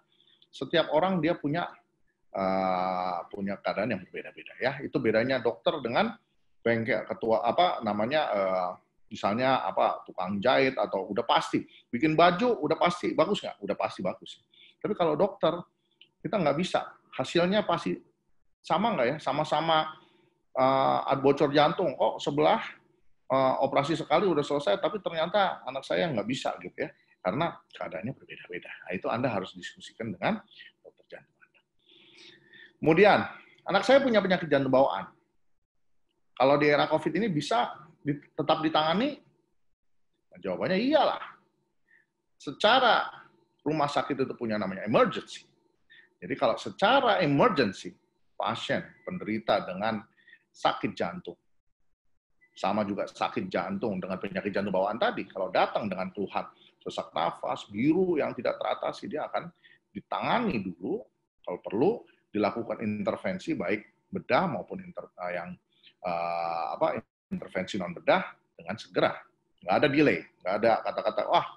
Setiap orang dia punya uh, punya keadaan yang berbeda-beda ya. Itu bedanya dokter dengan bengkel ketua apa namanya uh, misalnya apa tukang jahit atau udah pasti bikin baju udah pasti bagus nggak udah pasti bagus tapi kalau dokter kita nggak bisa hasilnya pasti sama nggak ya sama-sama uh, bocor jantung oh sebelah Eh, operasi sekali udah selesai, tapi ternyata anak saya nggak bisa gitu ya, karena keadaannya berbeda-beda. Nah, itu Anda harus diskusikan dengan dokter jantung Anda. Kemudian, anak saya punya penyakit jantung bawaan. Kalau di era COVID ini bisa tetap ditangani? Nah, jawabannya iyalah. Secara rumah sakit itu punya namanya emergency. Jadi kalau secara emergency, pasien penderita dengan sakit jantung sama juga sakit jantung dengan penyakit jantung bawaan tadi. Kalau datang dengan keluhan sesak nafas, biru yang tidak teratasi, dia akan ditangani dulu. Kalau perlu, dilakukan intervensi baik bedah maupun inter, eh, yang uh, apa intervensi non bedah dengan segera. Nggak ada delay, nggak ada kata-kata wah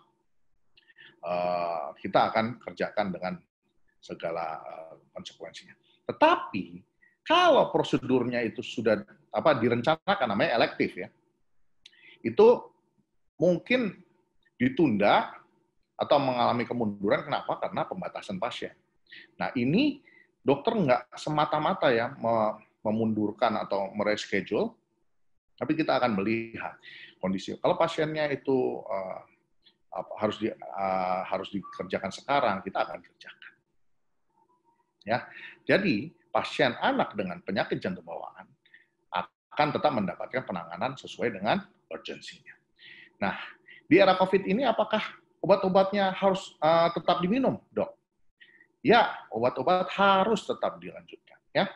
uh, kita akan kerjakan dengan segala konsekuensinya. Tetapi kalau prosedurnya itu sudah apa direncanakan namanya elektif ya. Itu mungkin ditunda atau mengalami kemunduran kenapa? Karena pembatasan pasien. Nah, ini dokter nggak semata-mata ya memundurkan atau mereschedule, tapi kita akan melihat kondisi. Kalau pasiennya itu uh, harus di, uh, harus dikerjakan sekarang, kita akan kerjakan. Ya, jadi pasien anak dengan penyakit jantung bawaan akan tetap mendapatkan penanganan sesuai dengan urgensinya. Nah, di era COVID ini apakah obat-obatnya harus uh, tetap diminum, dok? Ya, obat-obat harus tetap dilanjutkan. Ya,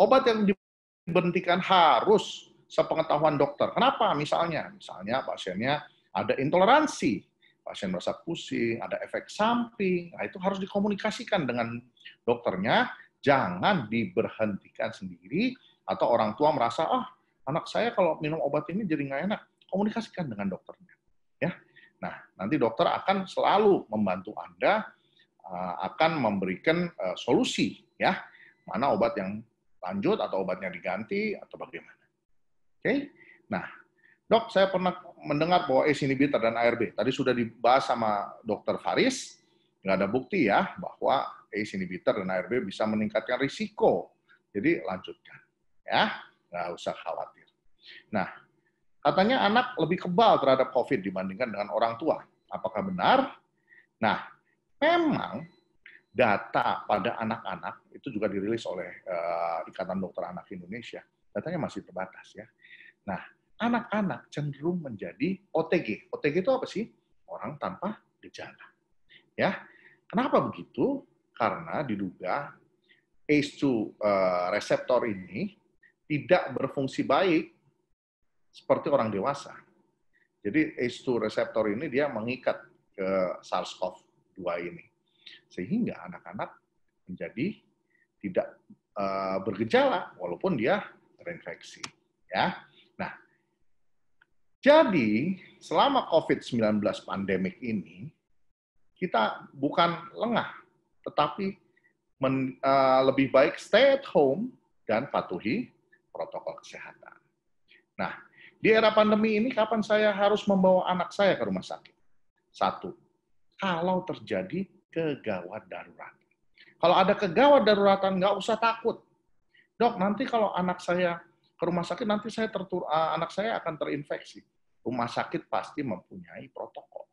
obat yang diberhentikan harus sepengetahuan dokter. Kenapa? Misalnya, misalnya pasiennya ada intoleransi, pasien merasa pusing, ada efek samping. Nah, itu harus dikomunikasikan dengan dokternya. Jangan diberhentikan sendiri atau orang tua merasa, ah, anak saya kalau minum obat ini jadi nggak enak. Komunikasikan dengan dokternya. ya. Nah, nanti dokter akan selalu membantu Anda, eh, akan memberikan eh, solusi, ya, mana obat yang lanjut atau obatnya diganti atau bagaimana. Oke? Nah, dok, saya pernah mendengar bahwa ACE inhibitor dan ARB tadi sudah dibahas sama dokter Faris, nggak ada bukti ya bahwa ACE inhibitor dan ARB bisa meningkatkan risiko. Jadi lanjutkan ya nggak usah khawatir. Nah, katanya anak lebih kebal terhadap COVID dibandingkan dengan orang tua. Apakah benar? Nah, memang data pada anak-anak itu juga dirilis oleh uh, Ikatan Dokter Anak Indonesia. Datanya masih terbatas ya. Nah, anak-anak cenderung menjadi OTG. OTG itu apa sih? Orang tanpa gejala. Ya. Kenapa begitu? Karena diduga ACE2 uh, reseptor ini tidak berfungsi baik seperti orang dewasa. Jadi ACE2 reseptor ini dia mengikat ke SARS-CoV-2 ini. Sehingga anak-anak menjadi tidak uh, bergejala walaupun dia terinfeksi, ya. Nah, jadi selama COVID-19 pandemik ini kita bukan lengah, tetapi men, uh, lebih baik stay at home dan patuhi protokol kesehatan. Nah, di era pandemi ini kapan saya harus membawa anak saya ke rumah sakit? Satu, kalau terjadi kegawat darurat. Kalau ada kegawat daruratan, nggak usah takut. Dok, nanti kalau anak saya ke rumah sakit, nanti saya tertur eh, anak saya akan terinfeksi. Rumah sakit pasti mempunyai protokol.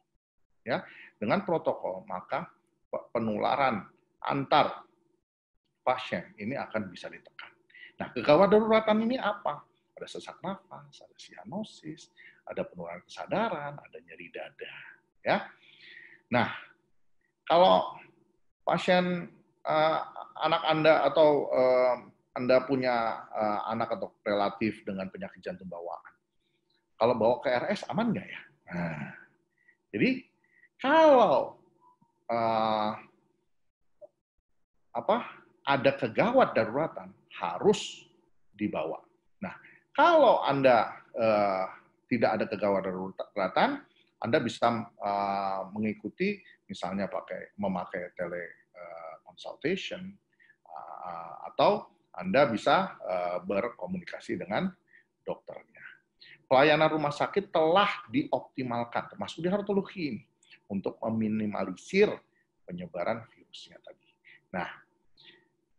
Ya, dengan protokol maka penularan antar pasien ini akan bisa ditekan. Nah, kegawat daruratan ini apa? Ada sesak nafas, ada sianosis, ada penurunan kesadaran, ada nyeri dada. Ya. Nah, kalau pasien uh, anak Anda atau uh, Anda punya uh, anak atau relatif dengan penyakit jantung bawaan, kalau bawa ke RS aman nggak ya? Nah, jadi kalau uh, apa ada kegawat daruratan, harus dibawa. Nah, kalau Anda eh, tidak ada kegawat daruratan, Anda bisa eh, mengikuti misalnya pakai memakai tele eh, consultation eh, atau Anda bisa eh, berkomunikasi dengan dokternya. Pelayanan rumah sakit telah dioptimalkan termasuk di hartologi ini untuk meminimalisir penyebaran virusnya tadi. Nah,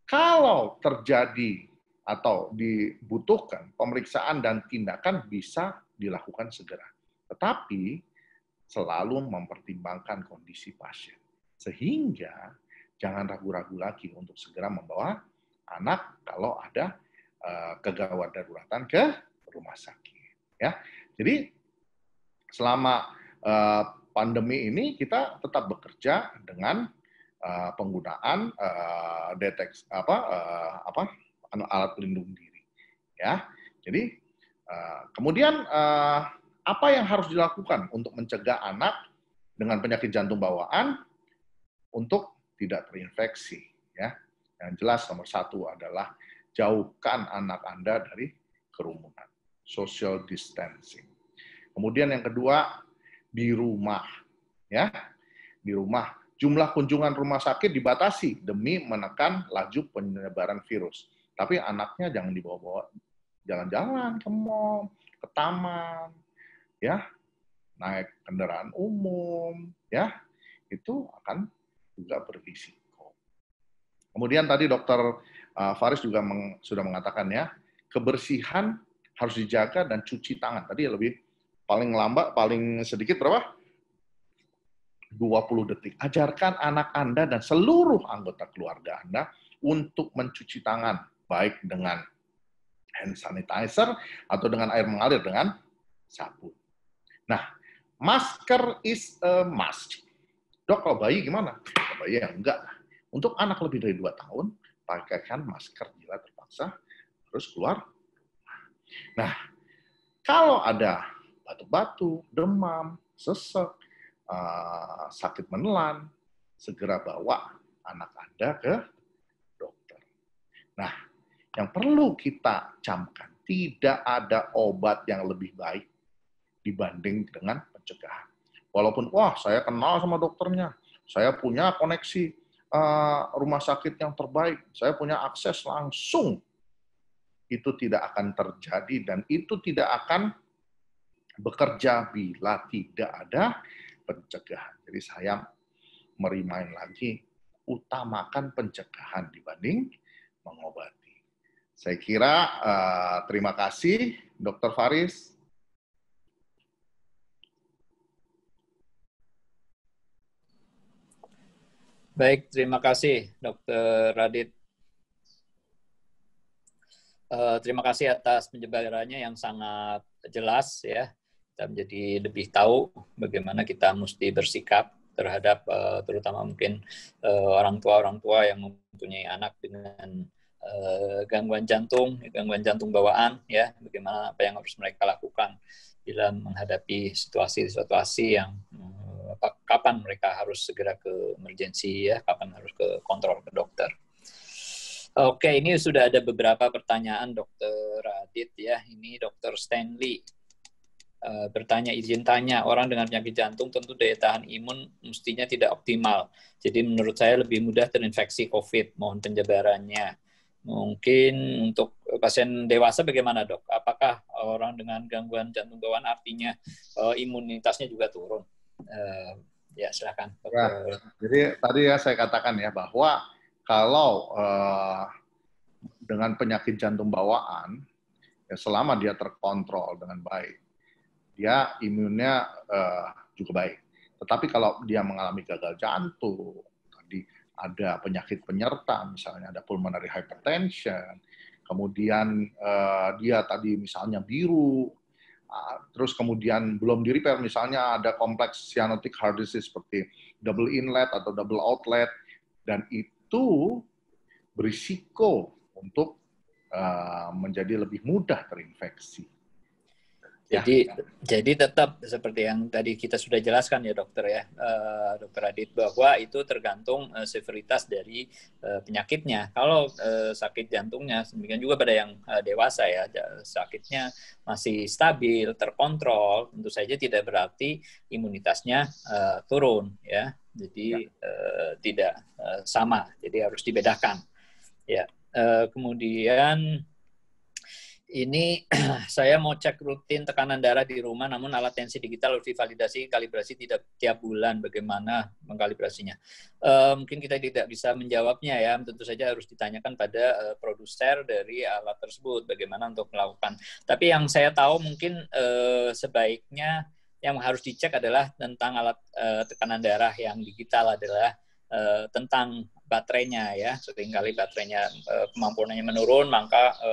kalau terjadi atau dibutuhkan pemeriksaan dan tindakan bisa dilakukan segera. Tetapi selalu mempertimbangkan kondisi pasien. Sehingga jangan ragu-ragu lagi untuk segera membawa anak kalau ada uh, kegawat daruratan ke rumah sakit ya. Jadi selama eh, pandemi ini kita tetap bekerja dengan Eh, penggunaan uh, eh, deteks apa uh, apa anu, alat pelindung diri ya jadi uh, kemudian uh, apa yang harus dilakukan untuk mencegah anak dengan penyakit jantung bawaan untuk tidak terinfeksi ya yang jelas nomor satu adalah jauhkan anak anda dari kerumunan social distancing kemudian yang kedua di rumah ya di rumah jumlah kunjungan rumah sakit dibatasi demi menekan laju penyebaran virus. Tapi anaknya jangan dibawa-bawa jalan-jalan ke mall, ke taman, ya, naik kendaraan umum, ya, itu akan juga berisiko. Kemudian tadi dokter eh, Faris juga meng, sudah mengatakan ya, kebersihan harus dijaga dan cuci tangan. Tadi lebih paling lambat, paling sedikit berapa? 20 detik. Ajarkan anak Anda dan seluruh anggota keluarga Anda untuk mencuci tangan, baik dengan hand sanitizer atau dengan air mengalir dengan sabun. Nah, masker is a must. Dok, kalau bayi gimana? Kalau bayi yang enggak. Untuk anak lebih dari 2 tahun, pakaikan masker jika terpaksa, terus keluar. Nah, kalau ada batu-batu, demam, sesek, Eh, sakit menelan, segera bawa anak Anda ke dokter. Nah, yang perlu kita camkan, tidak ada obat yang lebih baik dibanding dengan pencegahan. Walaupun, wah saya kenal sama dokternya, saya punya koneksi eh, rumah sakit yang terbaik, saya punya akses langsung, itu tidak akan terjadi dan itu tidak akan bekerja bila tidak ada pencegahan. Jadi saya merimain lagi, utamakan pencegahan dibanding mengobati. Saya kira uh, terima kasih Dr. Faris. Baik, terima kasih Dr. Radit. Uh, terima kasih atas penjelasannya yang sangat jelas ya kita menjadi lebih tahu bagaimana kita mesti bersikap terhadap uh, terutama mungkin uh, orang tua orang tua yang mempunyai anak dengan uh, gangguan jantung gangguan jantung bawaan ya bagaimana apa yang harus mereka lakukan bila menghadapi situasi-situasi yang uh, kapan mereka harus segera ke emergensi ya kapan harus ke kontrol ke dokter Oke, ini sudah ada beberapa pertanyaan Dokter Radit ya. Ini Dokter Stanley Eh, bertanya izin tanya orang dengan penyakit jantung tentu daya tahan imun mestinya tidak optimal jadi menurut saya lebih mudah terinfeksi covid mohon penjabarannya mungkin untuk pasien dewasa bagaimana dok apakah orang dengan gangguan jantung bawaan artinya uh, imunitasnya juga turun uh, ya silakan dok. jadi tadi ya saya katakan ya bahwa kalau uh, dengan penyakit jantung bawaan ya selama dia terkontrol dengan baik dia imunnya uh, eh, juga baik. Tetapi kalau dia mengalami gagal jantung, tadi ada penyakit penyerta, misalnya ada pulmonary hypertension, kemudian uh, dia tadi misalnya biru, uh, terus kemudian belum di repair, misalnya ada kompleks cyanotic heart disease seperti double inlet atau double outlet, dan itu berisiko untuk uh, menjadi lebih mudah terinfeksi. Ya, jadi ya. jadi tetap seperti yang tadi kita sudah jelaskan ya dokter ya, uh, dokter Adit bahwa itu tergantung uh, severitas dari eh, penyakitnya. Kalau sakit jantungnya, demikian juga pada yang dewasa ya, sakitnya masih stabil, terkontrol, tentu saja tidak berarti imunitasnya turun ya. Jadi ya. tidak sama, jadi harus dibedakan. Ya, kemudian ini saya mau cek rutin tekanan darah di rumah, namun alat tensi digital harus divalidasi kalibrasi tidak tiap bulan. Bagaimana mengkalibrasinya? E, mungkin kita tidak bisa menjawabnya ya. Tentu saja harus ditanyakan pada e, produser dari alat tersebut bagaimana untuk melakukan. Tapi yang saya tahu mungkin e, sebaiknya yang harus dicek adalah tentang alat e, tekanan darah yang digital adalah e, tentang baterainya ya. Seringkali baterainya e, kemampuannya menurun, maka E,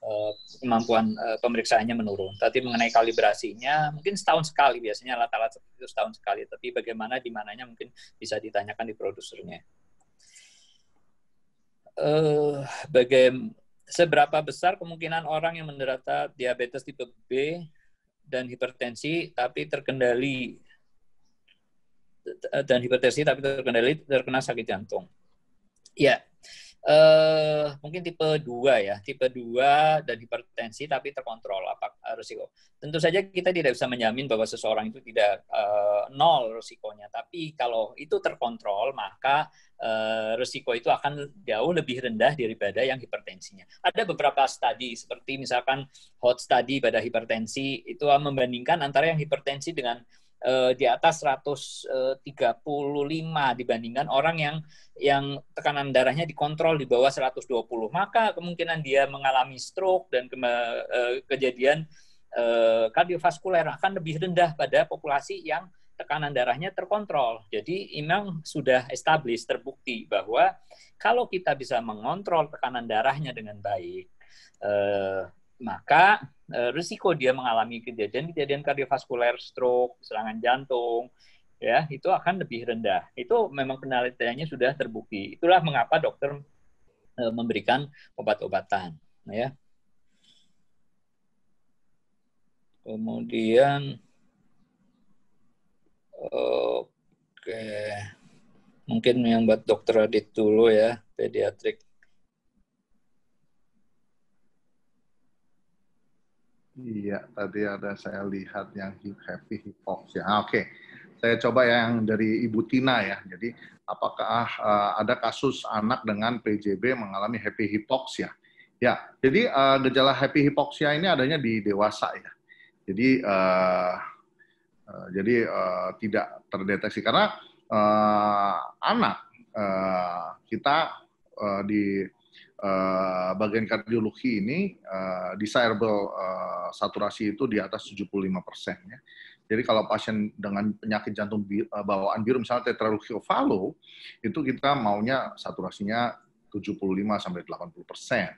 Eh, kemampuan eh, pemeriksaannya menurun. Tapi mengenai kalibrasinya, mungkin setahun sekali biasanya alat-alat seperti itu setahun sekali. Tapi bagaimana dimananya mungkin bisa ditanyakan di produsernya. Uh, seberapa besar kemungkinan orang yang menderita diabetes tipe B dan hipertensi tapi terkendali dan hipertensi tapi terkendali terkena sakit jantung. Ya, Uh, mungkin tipe 2 ya, tipe 2 dan hipertensi tapi terkontrol apa resiko Tentu saja kita tidak bisa menjamin bahwa seseorang itu tidak uh, nol resikonya tapi kalau itu terkontrol maka uh, eh, risiko itu akan jauh lebih rendah daripada yang hipertensinya. Ada beberapa studi seperti misalkan hot study pada hipertensi itu membandingkan antara yang hipertensi dengan uh, di atas 135 eh, dibandingkan orang yang yang tekanan darahnya dikontrol di bawah 120 maka kemungkinan dia mengalami stroke dan ke, uh, eh, kejadian kardiovaskuler akan lebih rendah pada populasi yang tekanan darahnya terkontrol. Jadi memang sudah established terbukti bahwa kalau kita bisa mengontrol tekanan darahnya dengan baik, maka eh, risiko dia mengalami kejadian-kejadian kardiovaskuler, stroke, serangan jantung, ya itu akan lebih rendah. Itu memang penelitiannya sudah terbukti. Itulah mengapa dokter eh, memberikan obat-obatan, ya. Kemudian, oke, mungkin yang buat dokter Adit dulu ya, pediatrik. Iya, tadi ada saya lihat yang heavy hypoxia. Ah, oke, okay. saya coba yang dari Ibu Tina ya. Jadi, apakah uh, ada kasus anak dengan PJB mengalami happy hypoxia? Ya, jadi uh, gejala happy hypoxia ini adanya di dewasa ya. Jadi, uh, uh, jadi uh, tidak terdeteksi karena uh, anak uh, kita uh, di Eh, bagian kardiologi ini uh, desirable uh, saturasi itu di atas 75 persen. Ya. Jadi kalau pasien dengan penyakit jantung bi bawaan biru misalnya tetralogy ovalo itu kita maunya saturasinya 75 sampai 80 persen,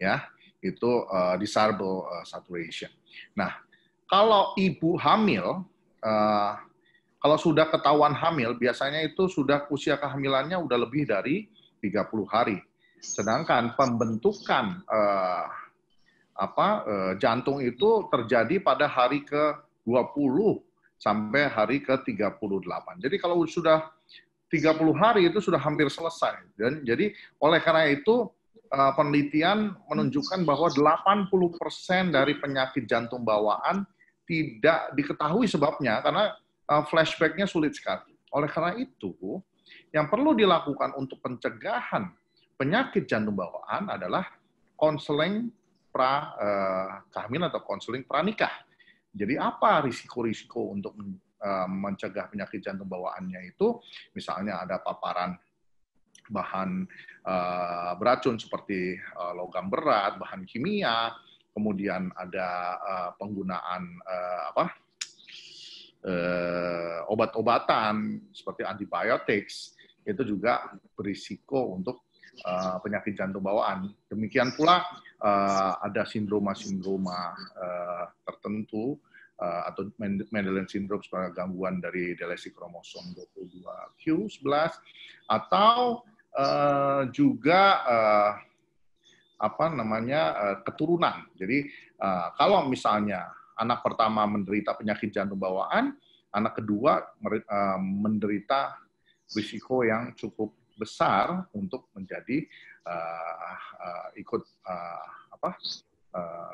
ya itu uh, desirable uh, saturation. Nah kalau ibu hamil uh, kalau sudah ketahuan hamil biasanya itu sudah usia kehamilannya udah lebih dari 30 hari Sedangkan pembentukan uh, apa uh, jantung itu terjadi pada hari ke-20 sampai hari ke-38. Jadi kalau sudah 30 hari itu sudah hampir selesai. Dan jadi oleh karena itu uh, penelitian menunjukkan bahwa 80% dari penyakit jantung bawaan tidak diketahui sebabnya karena uh, flashbacknya sulit sekali. Oleh karena itu, yang perlu dilakukan untuk pencegahan penyakit jantung bawaan adalah konseling pra eh, kehamilan atau konseling pranikah. Jadi apa risiko-risiko untuk eh, mencegah penyakit jantung bawaannya itu? Misalnya ada paparan bahan eh, beracun seperti eh, logam berat, bahan kimia, kemudian ada eh, penggunaan eh, apa? Eh, obat-obatan seperti antibiotics itu juga berisiko untuk Eh, penyakit jantung bawaan. Demikian pula uh, ada sindroma-sindroma uh, tertentu uh, atau Mendelian syndrome sebagai gangguan dari delesi kromosom 22q11 atau uh, juga uh, apa namanya uh, keturunan. Jadi uh, kalau misalnya anak pertama menderita penyakit jantung bawaan, anak kedua uh, menderita risiko yang cukup besar untuk menjadi uh, uh, ikut uh, apa uh,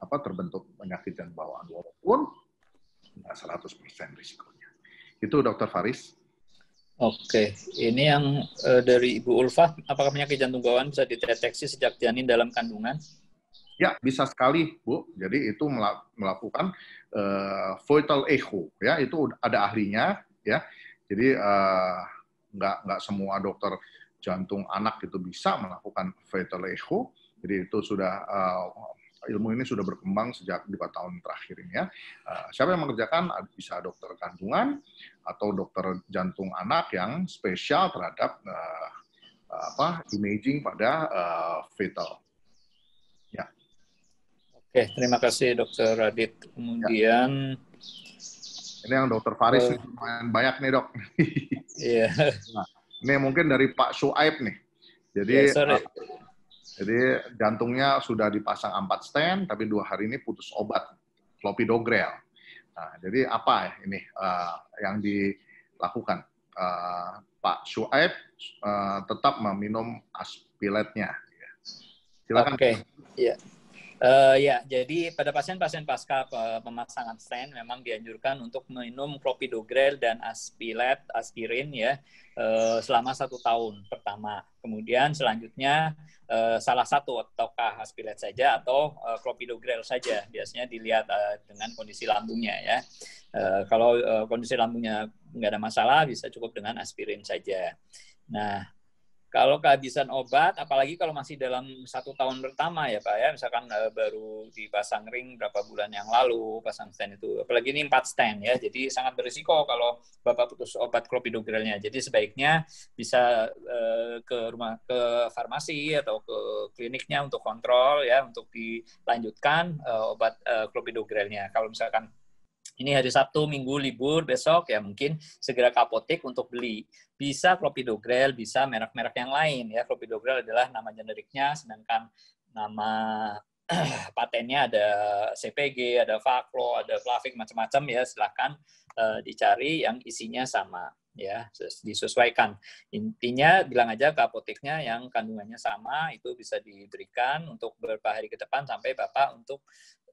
apa terbentuk penyakit jantung bawaan walaupun nggak 100% risikonya. Itu Dokter Faris. Oke, ini yang uh, dari Ibu Ulfa, apakah penyakit jantung bawaan bisa dideteksi sejak janin dalam kandungan? Ya, bisa sekali, Bu. Jadi itu melakukan uh, echo, ya, itu ada ahlinya, ya. Jadi uh, nggak nggak semua dokter jantung anak itu bisa melakukan fetal echo. Jadi itu sudah uh, ilmu ini sudah berkembang sejak dua tahun terakhir ini ya. Uh, siapa yang mengerjakan? Bisa dokter kandungan atau dokter jantung anak yang spesial terhadap uh, apa imaging pada uh, fetal. Ya. Oke, terima kasih Dokter Radit. Kemudian ya. Ini yang dokter Faris oh. lumayan banyak nih dok. Iya. yeah. nah, ini mungkin dari Pak Suaib nih. Jadi yeah, sorry. Eh, jadi jantungnya sudah dipasang empat stand, tapi dua hari ini putus obat clopidogrel. Nah, jadi apa ya ini uh, yang dilakukan? Uh, Pak Suaib uh, tetap meminum aspilatnya. Iya. Silakan. Oke. Okay. Iya. Yeah. Uh, ya, jadi pada pasien-pasien pasca uh, pemasangan stent memang dianjurkan untuk minum clopidogrel dan aspilet aspirin ya uh, selama satu tahun pertama. Kemudian selanjutnya uh, salah satu ataukah aspirin saja atau uh, clopidogrel saja biasanya dilihat uh, dengan kondisi lambungnya ya. Uh, kalau uh, kondisi lambungnya nggak ada masalah bisa cukup dengan aspirin saja. Nah, kalau kehabisan obat, apalagi kalau masih dalam satu tahun pertama ya Pak ya, misalkan e, baru dipasang ring berapa bulan yang lalu, pasang stand itu, apalagi ini empat stand ya, jadi sangat berisiko kalau Bapak putus obat klopidogrelnya. Jadi sebaiknya bisa e, ke rumah ke farmasi atau ke kliniknya untuk kontrol ya, untuk dilanjutkan e, obat klopidogrelnya. Kalau misalkan ini hari Sabtu, Minggu, libur, besok ya mungkin segera kapotik untuk beli. Bisa clopidogrel, bisa merek-merek yang lain ya. Clopidogrel adalah nama generiknya, sedangkan nama patennya ada CPG, ada Faklo, ada Flavik macam-macam ya. Silahkan uh, dicari yang isinya sama ya disesuaikan intinya bilang aja ke apoteknya yang kandungannya sama itu bisa diberikan untuk beberapa hari ke depan sampai bapak untuk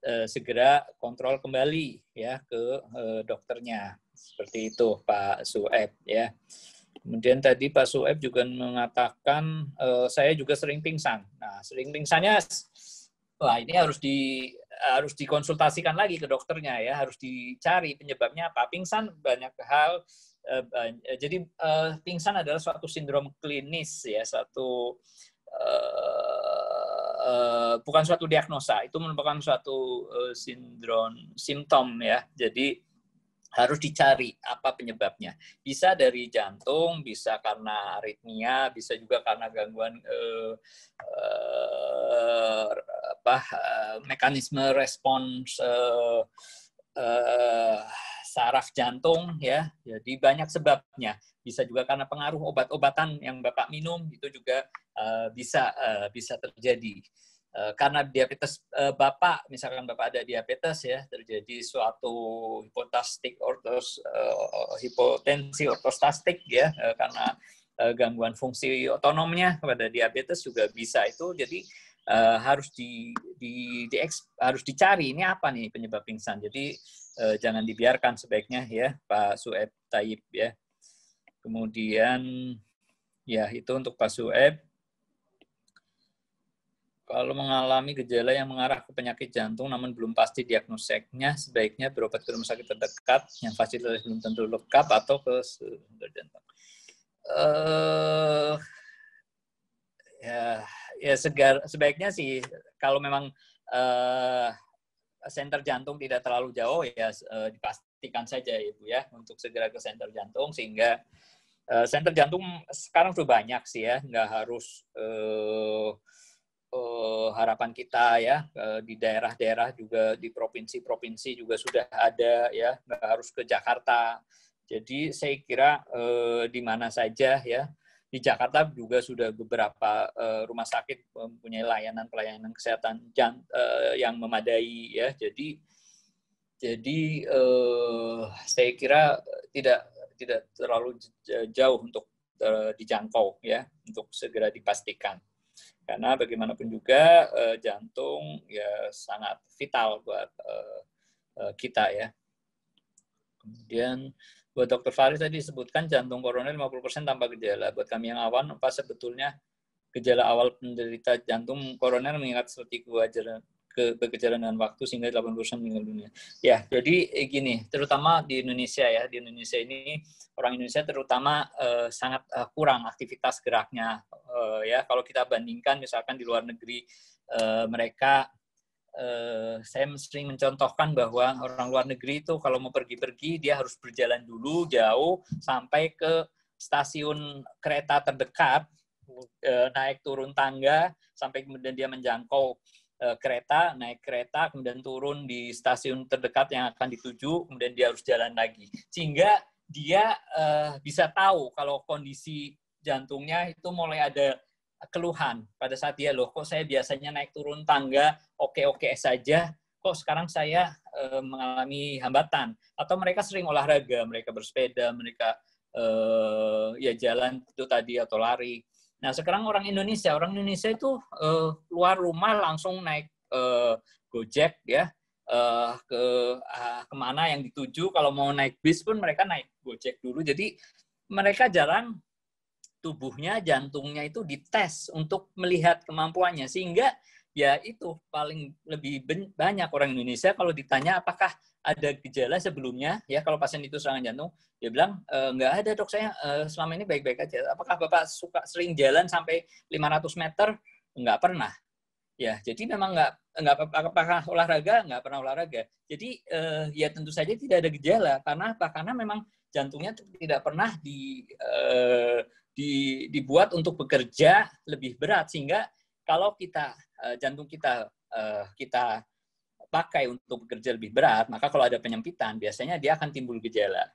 eh, segera kontrol kembali ya ke eh, dokternya seperti itu Pak Sueb ya. Kemudian tadi Pak Sueb juga mengatakan eh, saya juga sering pingsan. Nah, sering pingsannya wah ini harus di harus dikonsultasikan lagi ke dokternya ya, harus dicari penyebabnya apa. Pingsan banyak hal eh, eh, jadi eh, pingsan adalah suatu sindrom klinis ya, suatu Eh, bukan suatu diagnosa, itu merupakan suatu uh, sindrom simptom ya. Jadi harus dicari apa penyebabnya. Bisa dari jantung, bisa karena aritmia, bisa juga karena gangguan uh, uh, apa uh, mekanisme respons uh, uh, saraf jantung ya. Jadi banyak sebabnya. Bisa juga karena pengaruh obat-obatan yang Bapak minum itu juga Eh, bisa uh, bisa terjadi eh, karena diabetes bapak misalkan bapak ada diabetes ya terjadi suatu hipotastik ortos hipotensi ortostastik ya karena gangguan fungsi otonomnya pada diabetes juga bisa itu jadi uh, harus di, di, di harus dicari ini apa nih penyebab pingsan. Jadi uh, jangan dibiarkan sebaiknya ya Pak Sueb Taib ya. Kemudian ya itu untuk Pak Sueb. Kalau mengalami gejala yang mengarah ke penyakit jantung namun belum pasti diagnoseknya, sebaiknya berobat ke rumah sakit terdekat yang fasilitas belum tentu lengkap atau ke sumber jantung. Uh, ya, ya segar, sebaiknya sih kalau memang uh, jantung tidak terlalu jauh ya uh, dipastikan saja ibu ya untuk segera ke senter jantung sehingga uh, jantung sekarang sudah banyak sih ya nggak harus uh, uh, harapan kita ya uh, di daerah-daerah juga di provinsi-provinsi juga sudah ada ya nggak harus ke Jakarta. Jadi saya kira uh, di mana saja ya di Jakarta juga sudah beberapa uh, rumah sakit mempunyai layanan pelayanan kesehatan yang, uh, yang memadai ya. Jadi jadi uh, saya kira tidak tidak terlalu jauh untuk dijangkau ya untuk segera dipastikan karena bagaimanapun juga uh, jantung ya sangat vital buat uh, kita ya. Kemudian buat Dr. Faris tadi disebutkan jantung koroner 50% tanpa gejala. Buat kami yang awam, apa sebetulnya gejala awal penderita jantung koroner mengingat seperti gejala, ke, berkejaran dengan waktu sehingga 80% meninggal dunia. Ya, jadi eh, gini, terutama di Indonesia ya, di Indonesia ini orang Indonesia terutama uh, sangat uh, kurang aktivitas geraknya uh, ya. Kalau kita bandingkan misalkan di luar negeri uh, mereka uh, saya sering mencontohkan bahwa orang luar negeri itu kalau mau pergi-pergi dia harus berjalan dulu jauh sampai ke stasiun kereta terdekat naik turun tangga sampai kemudian dia menjangkau Eh, kereta, naik kereta, kemudian turun di stasiun terdekat yang akan dituju, kemudian dia harus jalan lagi. Sehingga dia uh, bisa tahu kalau kondisi jantungnya itu mulai ada keluhan pada saat dia loh kok saya biasanya naik turun tangga oke-oke saja kok sekarang saya uh, mengalami hambatan atau mereka sering olahraga mereka bersepeda mereka uh, ya jalan itu tadi atau lari Nah, sekarang orang Indonesia, orang Indonesia itu uh, eh, luar rumah langsung naik uh, Gojek ya, uh, ke uh, kemana yang dituju. Kalau mau naik bis pun mereka naik Gojek dulu. Jadi mereka jarang tubuhnya, jantungnya itu dites untuk melihat kemampuannya. Sehingga ya itu paling lebih banyak orang Indonesia kalau ditanya apakah ada gejala sebelumnya ya kalau pasien itu serangan jantung dia bilang e, nggak ada dok saya e, selama ini baik-baik aja apakah bapak suka sering jalan sampai 500 meter nggak pernah ya jadi memang nggak nggak apakah olahraga nggak pernah olahraga jadi eh, ya tentu saja tidak ada gejala karena apa karena memang jantungnya tidak pernah di, e, di dibuat untuk bekerja lebih berat sehingga kalau kita e, jantung kita eh, kita pakai untuk bekerja lebih berat, maka kalau ada penyempitan biasanya dia akan timbul gejala.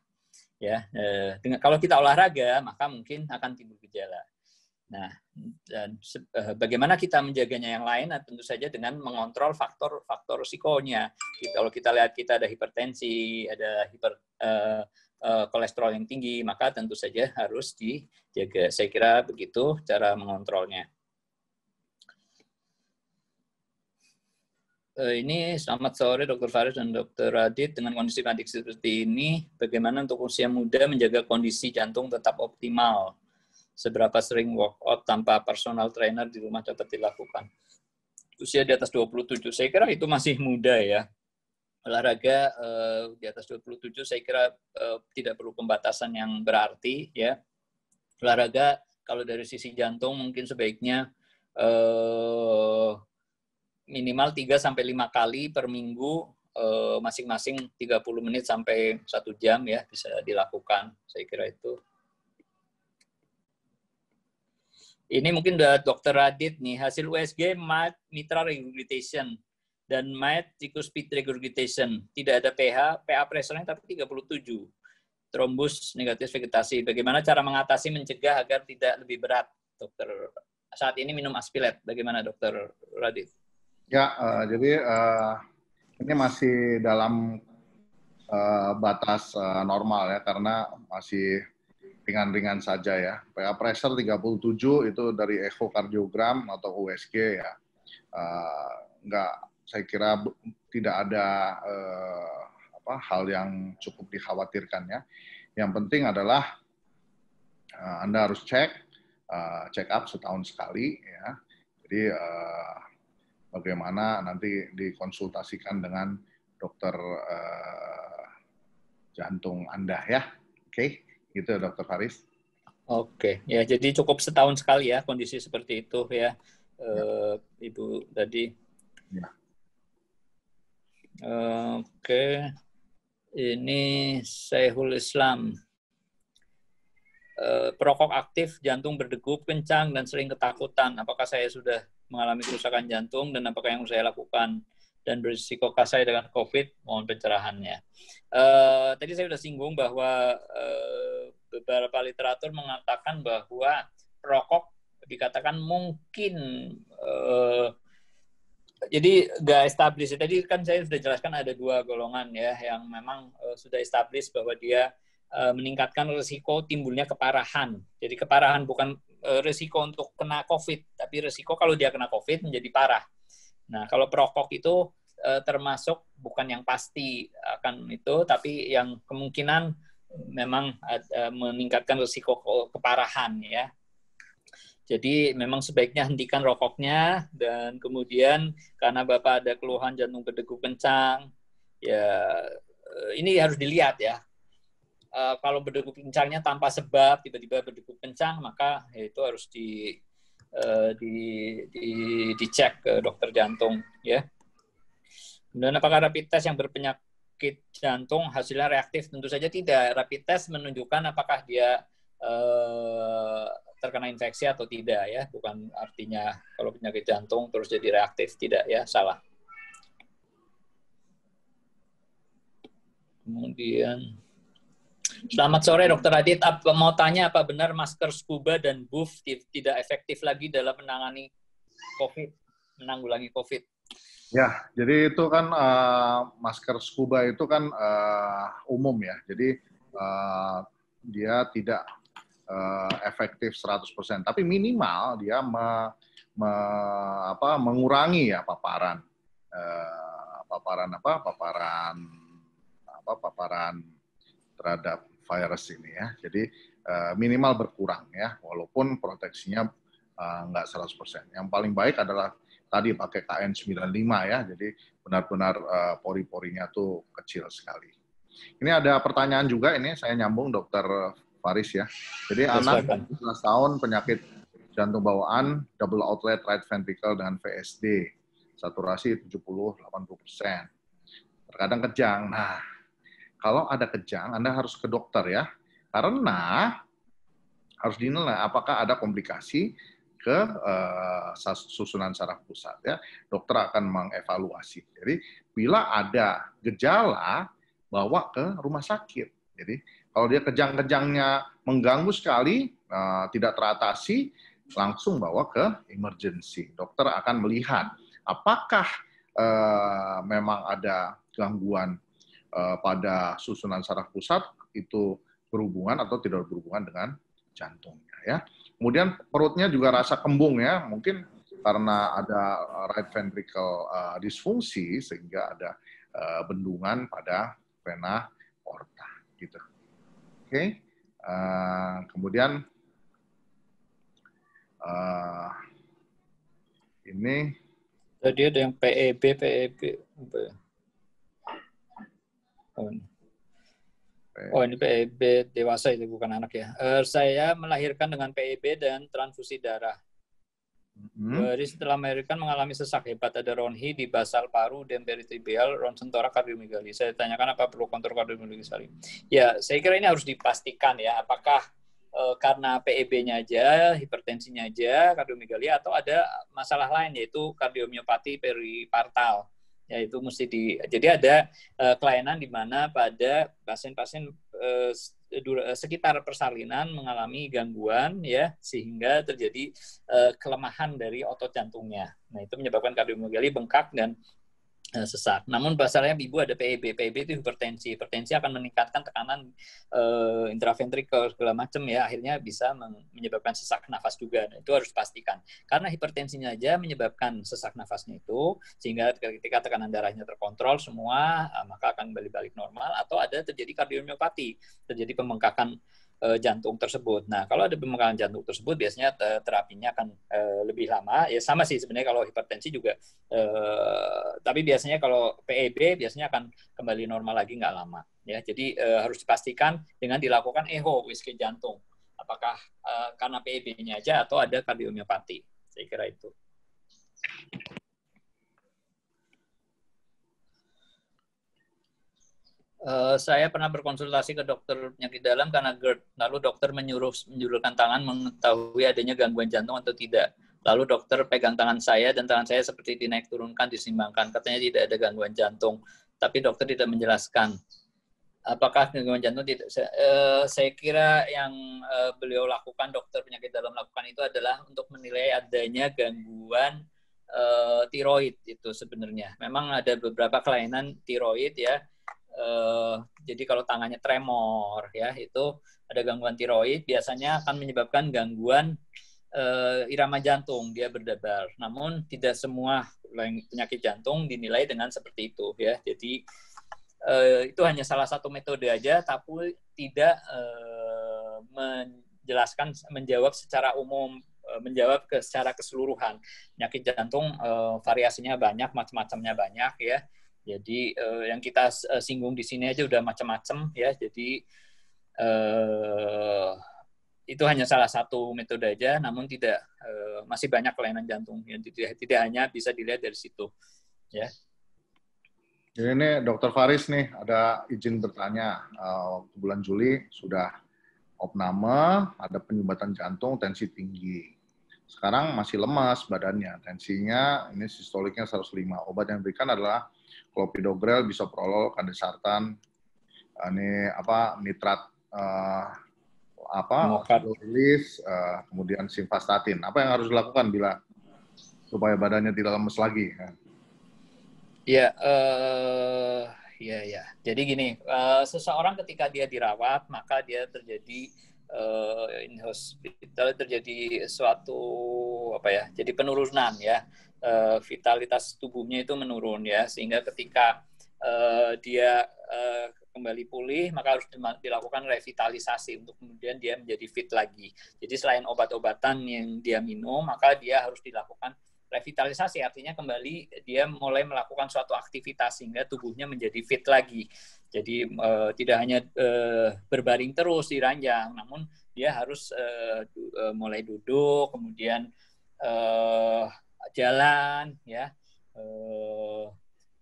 Ya, eh, dengan, kalau kita olahraga maka mungkin akan timbul gejala. Nah, dan eh, bagaimana kita menjaganya yang lain? Nah, tentu saja dengan mengontrol faktor-faktor risikonya. Kita, kalau kita lihat kita ada hipertensi, ada hiper uh, uh, kolesterol yang tinggi, maka tentu saja harus dijaga. Saya kira begitu cara mengontrolnya. Eh, ini selamat sore Dr. Faris dan Dr. Radit. Dengan kondisi kardik seperti ini, bagaimana untuk usia muda menjaga kondisi jantung tetap optimal? Seberapa sering workout tanpa personal trainer di rumah dapat dilakukan? Usia di atas 27, saya kira itu masih muda ya. Olahraga uh, di atas 27 saya kira uh, tidak perlu pembatasan yang berarti ya. Olahraga kalau dari sisi jantung mungkin sebaiknya eh, minimal 3 sampai 5 kali per minggu eh, masing-masing 30 menit sampai 1 jam ya bisa dilakukan. Saya kira itu. Ini mungkin udah Dokter Radit nih, hasil USG MAT mitral regurgitation dan MAT tikus pit regurgitation. Tidak ada pH, PA pressure-nya tapi 37. Trombus negatif vegetasi. Bagaimana cara mengatasi mencegah agar tidak lebih berat, dokter? Saat ini minum aspilet Bagaimana, dokter Radit? Ya, uh, jadi uh, ini masih dalam uh, batas uh, normal ya, karena masih ringan-ringan saja ya. PA pressure 37 itu dari echo ekokardiogram atau USG ya. Uh, nggak, saya kira tidak ada uh, apa, hal yang cukup dikhawatirkan ya. Yang penting adalah uh, Anda harus cek, uh, check up setahun sekali ya. Jadi uh, bagaimana nanti dikonsultasikan dengan dokter uh, jantung Anda ya. Oke, okay? gitu ya, dokter Faris. Oke, okay. ya jadi cukup setahun sekali ya kondisi seperti itu ya, ya. Uh, Ibu tadi. Ya. Uh, Oke, okay. ini Sehul Islam. Eh, perokok aktif, jantung berdegup kencang dan sering ketakutan. Apakah saya sudah mengalami kerusakan jantung dan apakah yang saya lakukan dan berisiko kasai dengan COVID, mohon pencerahannya. Uh, tadi saya sudah singgung bahwa uh, beberapa literatur mengatakan bahwa rokok dikatakan mungkin uh, jadi nggak established. Tadi kan saya sudah jelaskan ada dua golongan ya yang memang uh, sudah established bahwa dia uh, meningkatkan risiko timbulnya keparahan. Jadi keparahan bukan Eh, resiko untuk kena COVID, tapi resiko kalau dia kena COVID menjadi parah. Nah, kalau perokok itu eh, termasuk bukan yang pasti akan itu, tapi yang kemungkinan memang eh, meningkatkan resiko keparahan ya. Jadi memang sebaiknya hentikan rokoknya dan kemudian karena Bapak ada keluhan jantung berdegup kencang, ya ini harus dilihat ya Eh, kalau berdegup kencangnya tanpa sebab tiba-tiba berdegup kencang maka ya itu harus di eh, di, di dicek ke dokter jantung ya. Kemudian apakah rapid test yang berpenyakit jantung hasilnya reaktif? Tentu saja tidak. Rapid test menunjukkan apakah dia eh, terkena infeksi atau tidak ya, bukan artinya kalau penyakit jantung terus jadi reaktif tidak ya, salah. Kemudian Selamat sore Dokter Adit. Apa, mau tanya apa benar masker scuba dan buff tidak efektif lagi dalam menangani COVID, menanggulangi COVID? Ya, jadi itu kan uh, masker scuba itu kan uh, umum ya. Jadi uh, dia tidak uh, efektif 100%, tapi minimal dia me, me, apa, mengurangi ya paparan uh, paparan apa? paparan apa? paparan terhadap virus ini ya. Jadi uh, minimal berkurang ya, walaupun proteksinya uh, nggak 100%. Yang paling baik adalah tadi pakai KN95 ya, jadi benar-benar uh, pori-porinya tuh kecil sekali. Ini ada pertanyaan juga, ini saya nyambung dokter Faris ya. Jadi Terus iya, anak belas tahun penyakit jantung bawaan, double outlet right ventricle dengan VSD, saturasi 70-80%. Terkadang kejang. Nah, kalau ada kejang, Anda harus ke dokter ya. Karena harus dinilai apakah ada komplikasi ke uh, susunan saraf pusat ya. Dokter akan mengevaluasi. Jadi bila ada gejala bawa ke rumah sakit. Jadi kalau dia kejang-kejangnya mengganggu sekali, uh, tidak teratasi, langsung bawa ke emergency. Dokter akan melihat apakah uh, memang ada gangguan Eh, pada susunan saraf pusat itu berhubungan atau tidak berhubungan dengan jantungnya ya. Kemudian perutnya juga rasa kembung ya, mungkin karena ada eh, right ventricle uh, disfungsi sehingga ada uh, bendungan pada vena porta gitu. Oke. Okay. Uh, kemudian uh, ini tadi ada yang PEB PEB Oh, oh ini PEB dewasa itu bukan anak ya. Uh, saya melahirkan dengan PEB dan transfusi darah. Hmm. Jadi setelah melahirkan mengalami sesak hebat ada ronhi di basal paru dan ron ronsen torak kardiomegali. Saya tanyakan apa perlu kontrol kardiomegali sekali. Ya, saya kira ini harus dipastikan ya apakah uh, karena PEB-nya aja, hipertensinya aja, kardiomegali atau ada masalah lain yaitu kardiomiopati peripartal ya itu mesti di jadi ada uh, kelainan di mana pada pasien-pasien uh, sekitar persalinan mengalami gangguan ya sehingga terjadi uh, kelemahan dari otot jantungnya. Nah, itu menyebabkan kardiomegali bengkak dan Eh, sesak. Namun pasalnya ibu ada PEB, PEB itu hipertensi. Hipertensi akan meningkatkan tekanan e, intraventrikel segala macam ya, akhirnya bisa menyebabkan sesak nafas juga. Nah, itu harus pastikan. Karena hipertensinya aja menyebabkan sesak nafasnya itu, sehingga ketika tekanan darahnya terkontrol semua, eh, maka akan balik-balik normal. Atau ada terjadi kardiomiopati, terjadi pembengkakan Eh, jantung tersebut. Nah, kalau ada pembengkakan jantung tersebut, biasanya eh, terapinya akan eh, lebih lama. Ya sama sih sebenarnya kalau hipertensi juga, tapi biasanya kalau PEB biasanya akan kembali normal lagi nggak lama. Ya, jadi harus dipastikan dengan dilakukan echo whisky jantung, apakah karena PEB-nya aja atau ada kardiomiopati. Saya kira itu. Eh, saya pernah berkonsultasi ke dokter penyakit dalam karena GERD. Lalu dokter menyuruh menjulurkan tangan mengetahui adanya gangguan jantung atau tidak. Lalu dokter pegang tangan saya dan tangan saya seperti dinaik turunkan, disimbangkan. Katanya tidak ada gangguan jantung, tapi dokter tidak menjelaskan. Apakah gangguan jantung tidak? Saya, uh, eh, saya kira yang uh, beliau lakukan, dokter penyakit dalam lakukan itu adalah untuk menilai adanya gangguan tiroid itu sebenarnya. Memang ada beberapa kelainan tiroid ya Uh, jadi kalau tangannya tremor ya itu ada gangguan tiroid biasanya akan menyebabkan gangguan uh, irama jantung dia berdebar. Namun tidak semua penyakit jantung dinilai dengan seperti itu ya. Jadi uh, itu hanya salah satu metode aja tapi tidak uh, menjelaskan menjawab secara umum menjawab secara keseluruhan. Penyakit jantung variasinya banyak, macam-macamnya banyak ya jadi uh, yang kita eh, singgung di sini aja udah macam-macam ya. Jadi uh, itu hanya salah satu metode aja, namun tidak uh, masih banyak kelainan jantung yang tidak, tidak hanya bisa dilihat dari situ. Ya. Jadi ya, ini Dokter Faris nih ada izin bertanya. Uh, bulan Juli sudah opname, ada penyumbatan jantung, tensi tinggi sekarang masih lemas badannya, tensinya ini sistoliknya 105. Obat yang diberikan adalah klopidogrel, bisoprolol, kandesartan, ini apa nitrat uh, apa rilis, uh, kemudian simvastatin. Apa yang harus dilakukan bila supaya badannya tidak lemes lagi? Ya, uh, ya, ya. Jadi gini, uh, seseorang ketika dia dirawat maka dia terjadi uh, in hospital terjadi suatu apa ya jadi penurunan ya uh, vitalitas tubuhnya itu menurun ya sehingga ketika uh, dia uh, kembali pulih maka harus dilakukan revitalisasi untuk kemudian dia menjadi fit lagi. Jadi selain obat-obatan yang dia minum maka dia harus dilakukan revitalisasi artinya kembali dia mulai melakukan suatu aktivitas sehingga tubuhnya menjadi fit lagi. Jadi uh, tidak hanya uh, berbaring terus di ranjang namun dia harus uh, du mulai duduk kemudian jalan ya eh,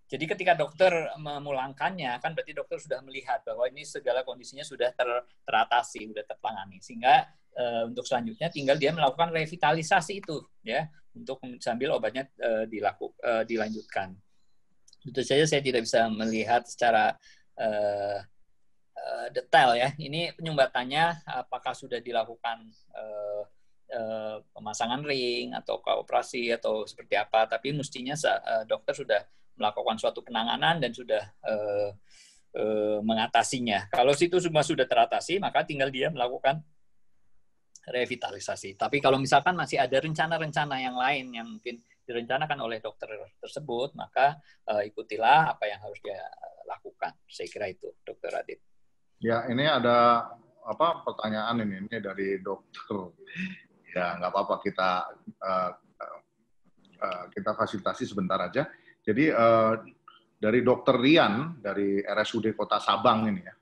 jadi ketika dokter memulangkannya kan berarti dokter sudah melihat bahwa ini segala kondisinya sudah ter, teratasi, sudah tertangani. Sehingga eh, untuk selanjutnya tinggal dia melakukan revitalisasi itu ya untuk sambil obatnya eh, dilaku, eh, dilanjutkan. Tentu saja saya tidak bisa melihat secara eh, eh, detail ya. Ini penyumbatannya apakah sudah dilakukan eh, Eh, pemasangan ring atau operasi atau seperti apa, tapi mestinya eh, dokter sudah melakukan suatu penanganan dan sudah eh, mengatasinya. Kalau situ semua sudah teratasi, maka tinggal dia melakukan revitalisasi. Tapi kalau misalkan masih ada rencana-rencana yang lain yang mungkin direncanakan oleh dokter tersebut, maka ikutilah apa yang harus dia lakukan. Saya kira itu, Dokter Adit. Ya, ini ada apa pertanyaan ini, ini dari dokter ya nggak apa-apa kita uh, uh, kita fasilitasi sebentar aja. Jadi uh, dari dokter Rian dari RSUD Kota Sabang ini ya.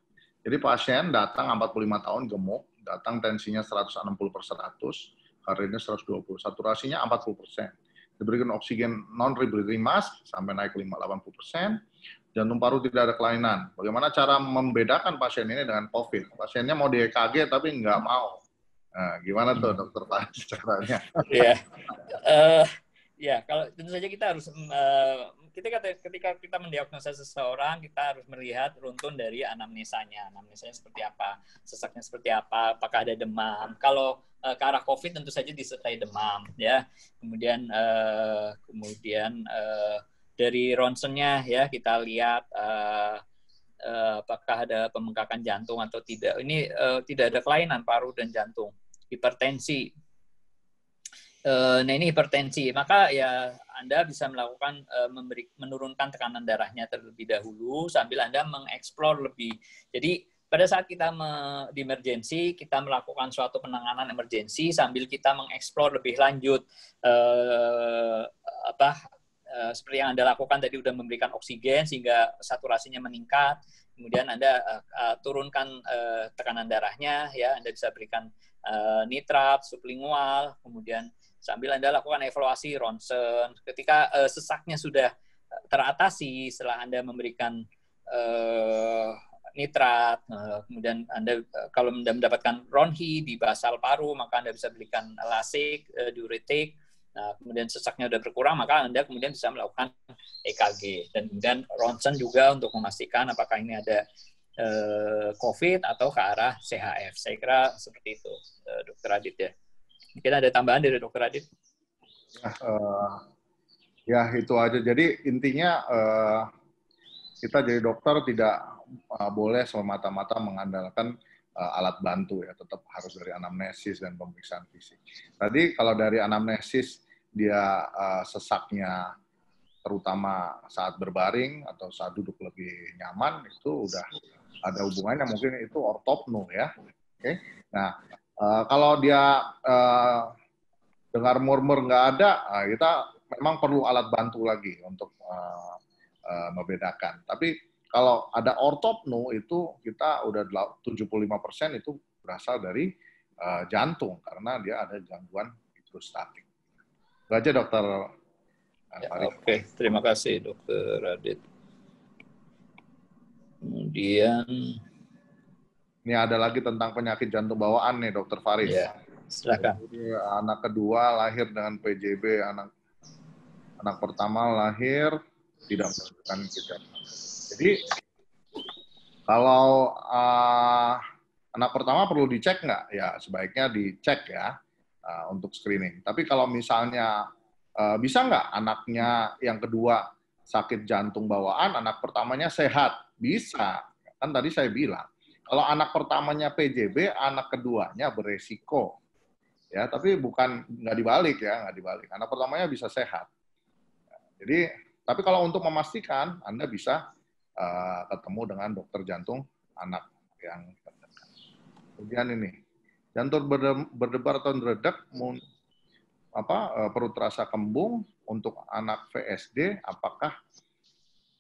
Jadi pasien datang 45 tahun gemuk, datang tensinya 160 per 100, harinya 120, saturasinya 40 persen. Diberikan oksigen non-rebreathing mask sampai naik 80 persen, jantung paru tidak ada kelainan. Bagaimana cara membedakan pasien ini dengan COVID? Pasiennya mau di EKG tapi nggak mau Nah, gimana tuh hmm. dokter pak caranya? Iya. uh, ya, kalau tentu saja kita harus uh, kita ketika kita mendiagnosa seseorang, kita harus melihat runtun dari anamnesanya. Anamnesanya seperti apa? Sesaknya seperti apa? Apakah ada demam? Kalau uh, ke arah COVID tentu saja disertai demam, ya. Kemudian uh, kemudian uh, dari ronsennya ya kita lihat uh, uh, apakah ada pembengkakan jantung atau tidak. Ini uh, tidak ada kelainan paru dan jantung hipertensi. Eh, nah ini hipertensi, maka ya Anda bisa melakukan eh, memberi, menurunkan tekanan darahnya terlebih dahulu sambil Anda mengeksplor lebih. Jadi pada saat kita me, di emergensi, kita melakukan suatu penanganan emergensi sambil kita mengeksplor lebih lanjut eh, apa eh, seperti yang Anda lakukan tadi sudah memberikan oksigen sehingga saturasinya meningkat. Kemudian Anda eh, eh turunkan eh, tekanan darahnya ya, Anda bisa berikan uh, nitrat, sublingual, kemudian sambil Anda lakukan evaluasi ronsen. Ketika uh, sesaknya sudah teratasi setelah Anda memberikan uh, nitrat, uh, kemudian Anda uh, kalau Anda mendapatkan ronhi di basal paru, maka Anda bisa berikan lasik, uh, diuretik, Nah, kemudian sesaknya sudah berkurang, maka Anda kemudian bisa melakukan EKG. Dan kemudian ronsen juga untuk memastikan apakah ini ada eh, COVID atau ke arah CHF. Saya kira seperti itu, eh, Dokter Adit ya. Mungkin ada tambahan dari Dokter Adit? Ya, uh, ya itu aja. Jadi intinya uh, kita jadi dokter tidak uh, boleh semata-mata mengandalkan uh, alat bantu ya. Tetap harus dari anamnesis dan pemeriksaan fisik. Tadi kalau dari anamnesis dia uh, sesaknya terutama saat berbaring atau saat duduk lebih nyaman itu udah ada hubungannya mungkin itu ortopno ya. Oke. Okay? Nah, uh, kalau dia uh, dengar murmur nggak ada, uh, kita memang perlu alat bantu lagi untuk uh, uh, membedakan. Tapi kalau ada ortopno itu kita udah 75% itu berasal dari uh, jantung karena dia ada gangguan hidrostatik. Itu dokter. Ya, Oke, okay. terima kasih dokter Radit. Kemudian ini ada lagi tentang penyakit jantung bawaan nih, Dokter Faris. Ya, silakan. anak kedua lahir dengan PJB, anak anak pertama lahir tidak menunjukkan gejala. Jadi kalau uh, anak pertama perlu dicek nggak? Ya sebaiknya dicek ya uh, untuk screening. Tapi kalau misalnya uh, bisa nggak anaknya yang kedua sakit jantung bawaan, anak pertamanya sehat, bisa. Kan tadi saya bilang, kalau anak pertamanya PJB, anak keduanya beresiko. Ya, tapi bukan nggak dibalik ya, nggak dibalik. Anak pertamanya bisa sehat. Jadi, tapi kalau untuk memastikan, Anda bisa uh, ketemu dengan dokter jantung anak yang terdekat. Kemudian ini, jantung berdebar atau deredak, apa eh, perut terasa kembung untuk anak VSD, apakah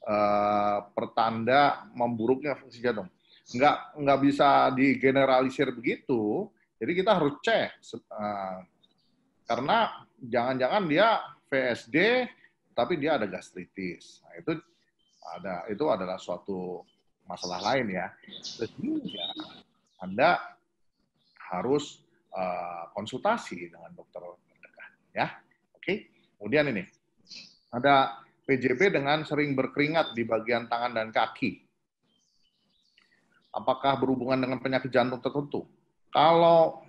Eh, pertanda memburuknya fungsi jantung. Nggak nggak bisa digeneralisir begitu. Jadi kita harus cek eh, karena jangan-jangan dia VSD tapi dia ada gastritis. Nah, itu ada itu adalah suatu masalah lain ya. Sehingga Anda harus eh, konsultasi dengan dokter terdekat ya. Oke. Kemudian ini ada PJP dengan sering berkeringat di bagian tangan dan kaki. Apakah berhubungan dengan penyakit jantung tertentu? Kalau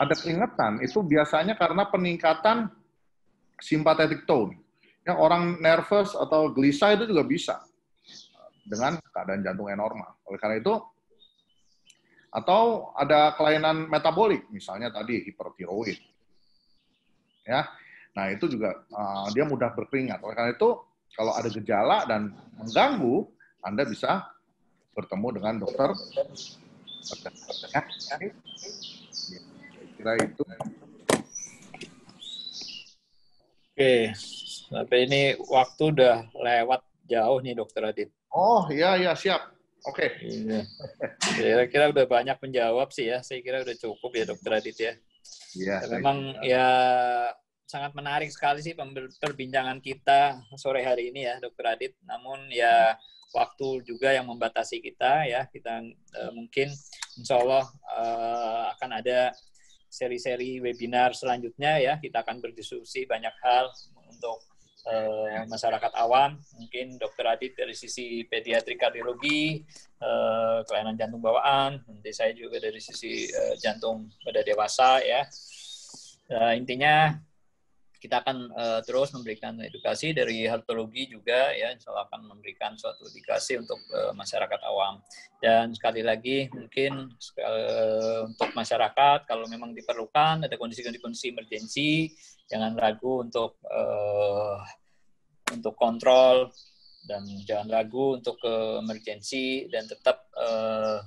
ada keringatan itu biasanya karena peningkatan simpatetik tone. Yang orang nervous atau gelisah itu juga bisa dengan keadaan jantung yang normal. Oleh karena itu, atau ada kelainan metabolik, misalnya tadi hipertiroid. Ya, Nah, itu juga uh, dia mudah berkeringat. Oleh karena itu, kalau ada gejala dan mengganggu, Anda bisa bertemu dengan dokter. Kira itu. Oke, tapi ini waktu udah lewat jauh nih dokter Adit. Oh iya iya siap. Oke. Okay. Iya. Kira-kira udah banyak menjawab sih ya. Saya kira udah cukup ya dokter Adit ya. Iya. Ya, memang ya sangat menarik sekali sih perbincangan kita sore hari ini ya, Dokter Adit. Namun ya waktu juga yang membatasi kita ya, kita uh, mungkin Insya Allah uh, akan ada seri-seri webinar selanjutnya ya. Kita akan berdiskusi banyak hal untuk uh, masyarakat awam. Mungkin Dokter Adit dari sisi pediatri kardiologi, uh, kelainan jantung bawaan, nanti saya juga dari sisi uh, jantung pada dewasa ya. Uh, intinya kita akan uh, terus memberikan edukasi dari hartologi juga ya insya Allah akan memberikan suatu edukasi untuk uh, masyarakat awam dan sekali lagi mungkin uh, untuk masyarakat kalau memang diperlukan ada kondisi-kondisi emergensi jangan ragu untuk uh, untuk kontrol dan jangan ragu untuk ke emergensi dan tetap uh,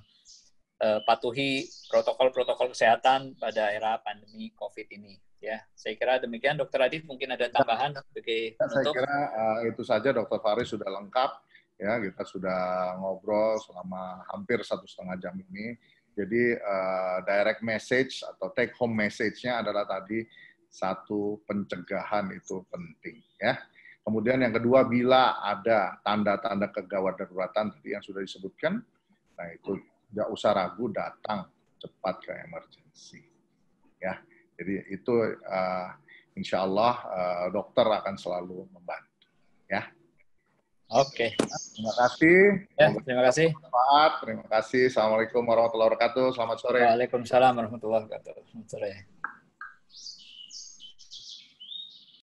patuhi protokol-protokol kesehatan pada era pandemi COVID ini. Ya, saya kira demikian. Dokter Adit mungkin ada ya. tambahan sebagai ya, penutup. Saya kira uh, itu saja Dokter Faris sudah lengkap. Ya, kita sudah ngobrol selama hampir satu setengah jam ini. Jadi uh, direct message atau take home message-nya adalah tadi satu pencegahan itu penting ya. Kemudian yang kedua bila ada tanda-tanda kegawat daruratan tadi yang sudah disebutkan, nah itu tidak usah ragu datang cepat ke emergency ya jadi itu uh, insya Allah uh, dokter akan selalu membantu. Ya. Oke. Okay. Terima kasih. Ya, terima kasih. Terima kasih. Assalamualaikum warahmatullahi wabarakatuh. Selamat sore. Waalaikumsalam warahmatullahi wabarakatuh. Selamat sore.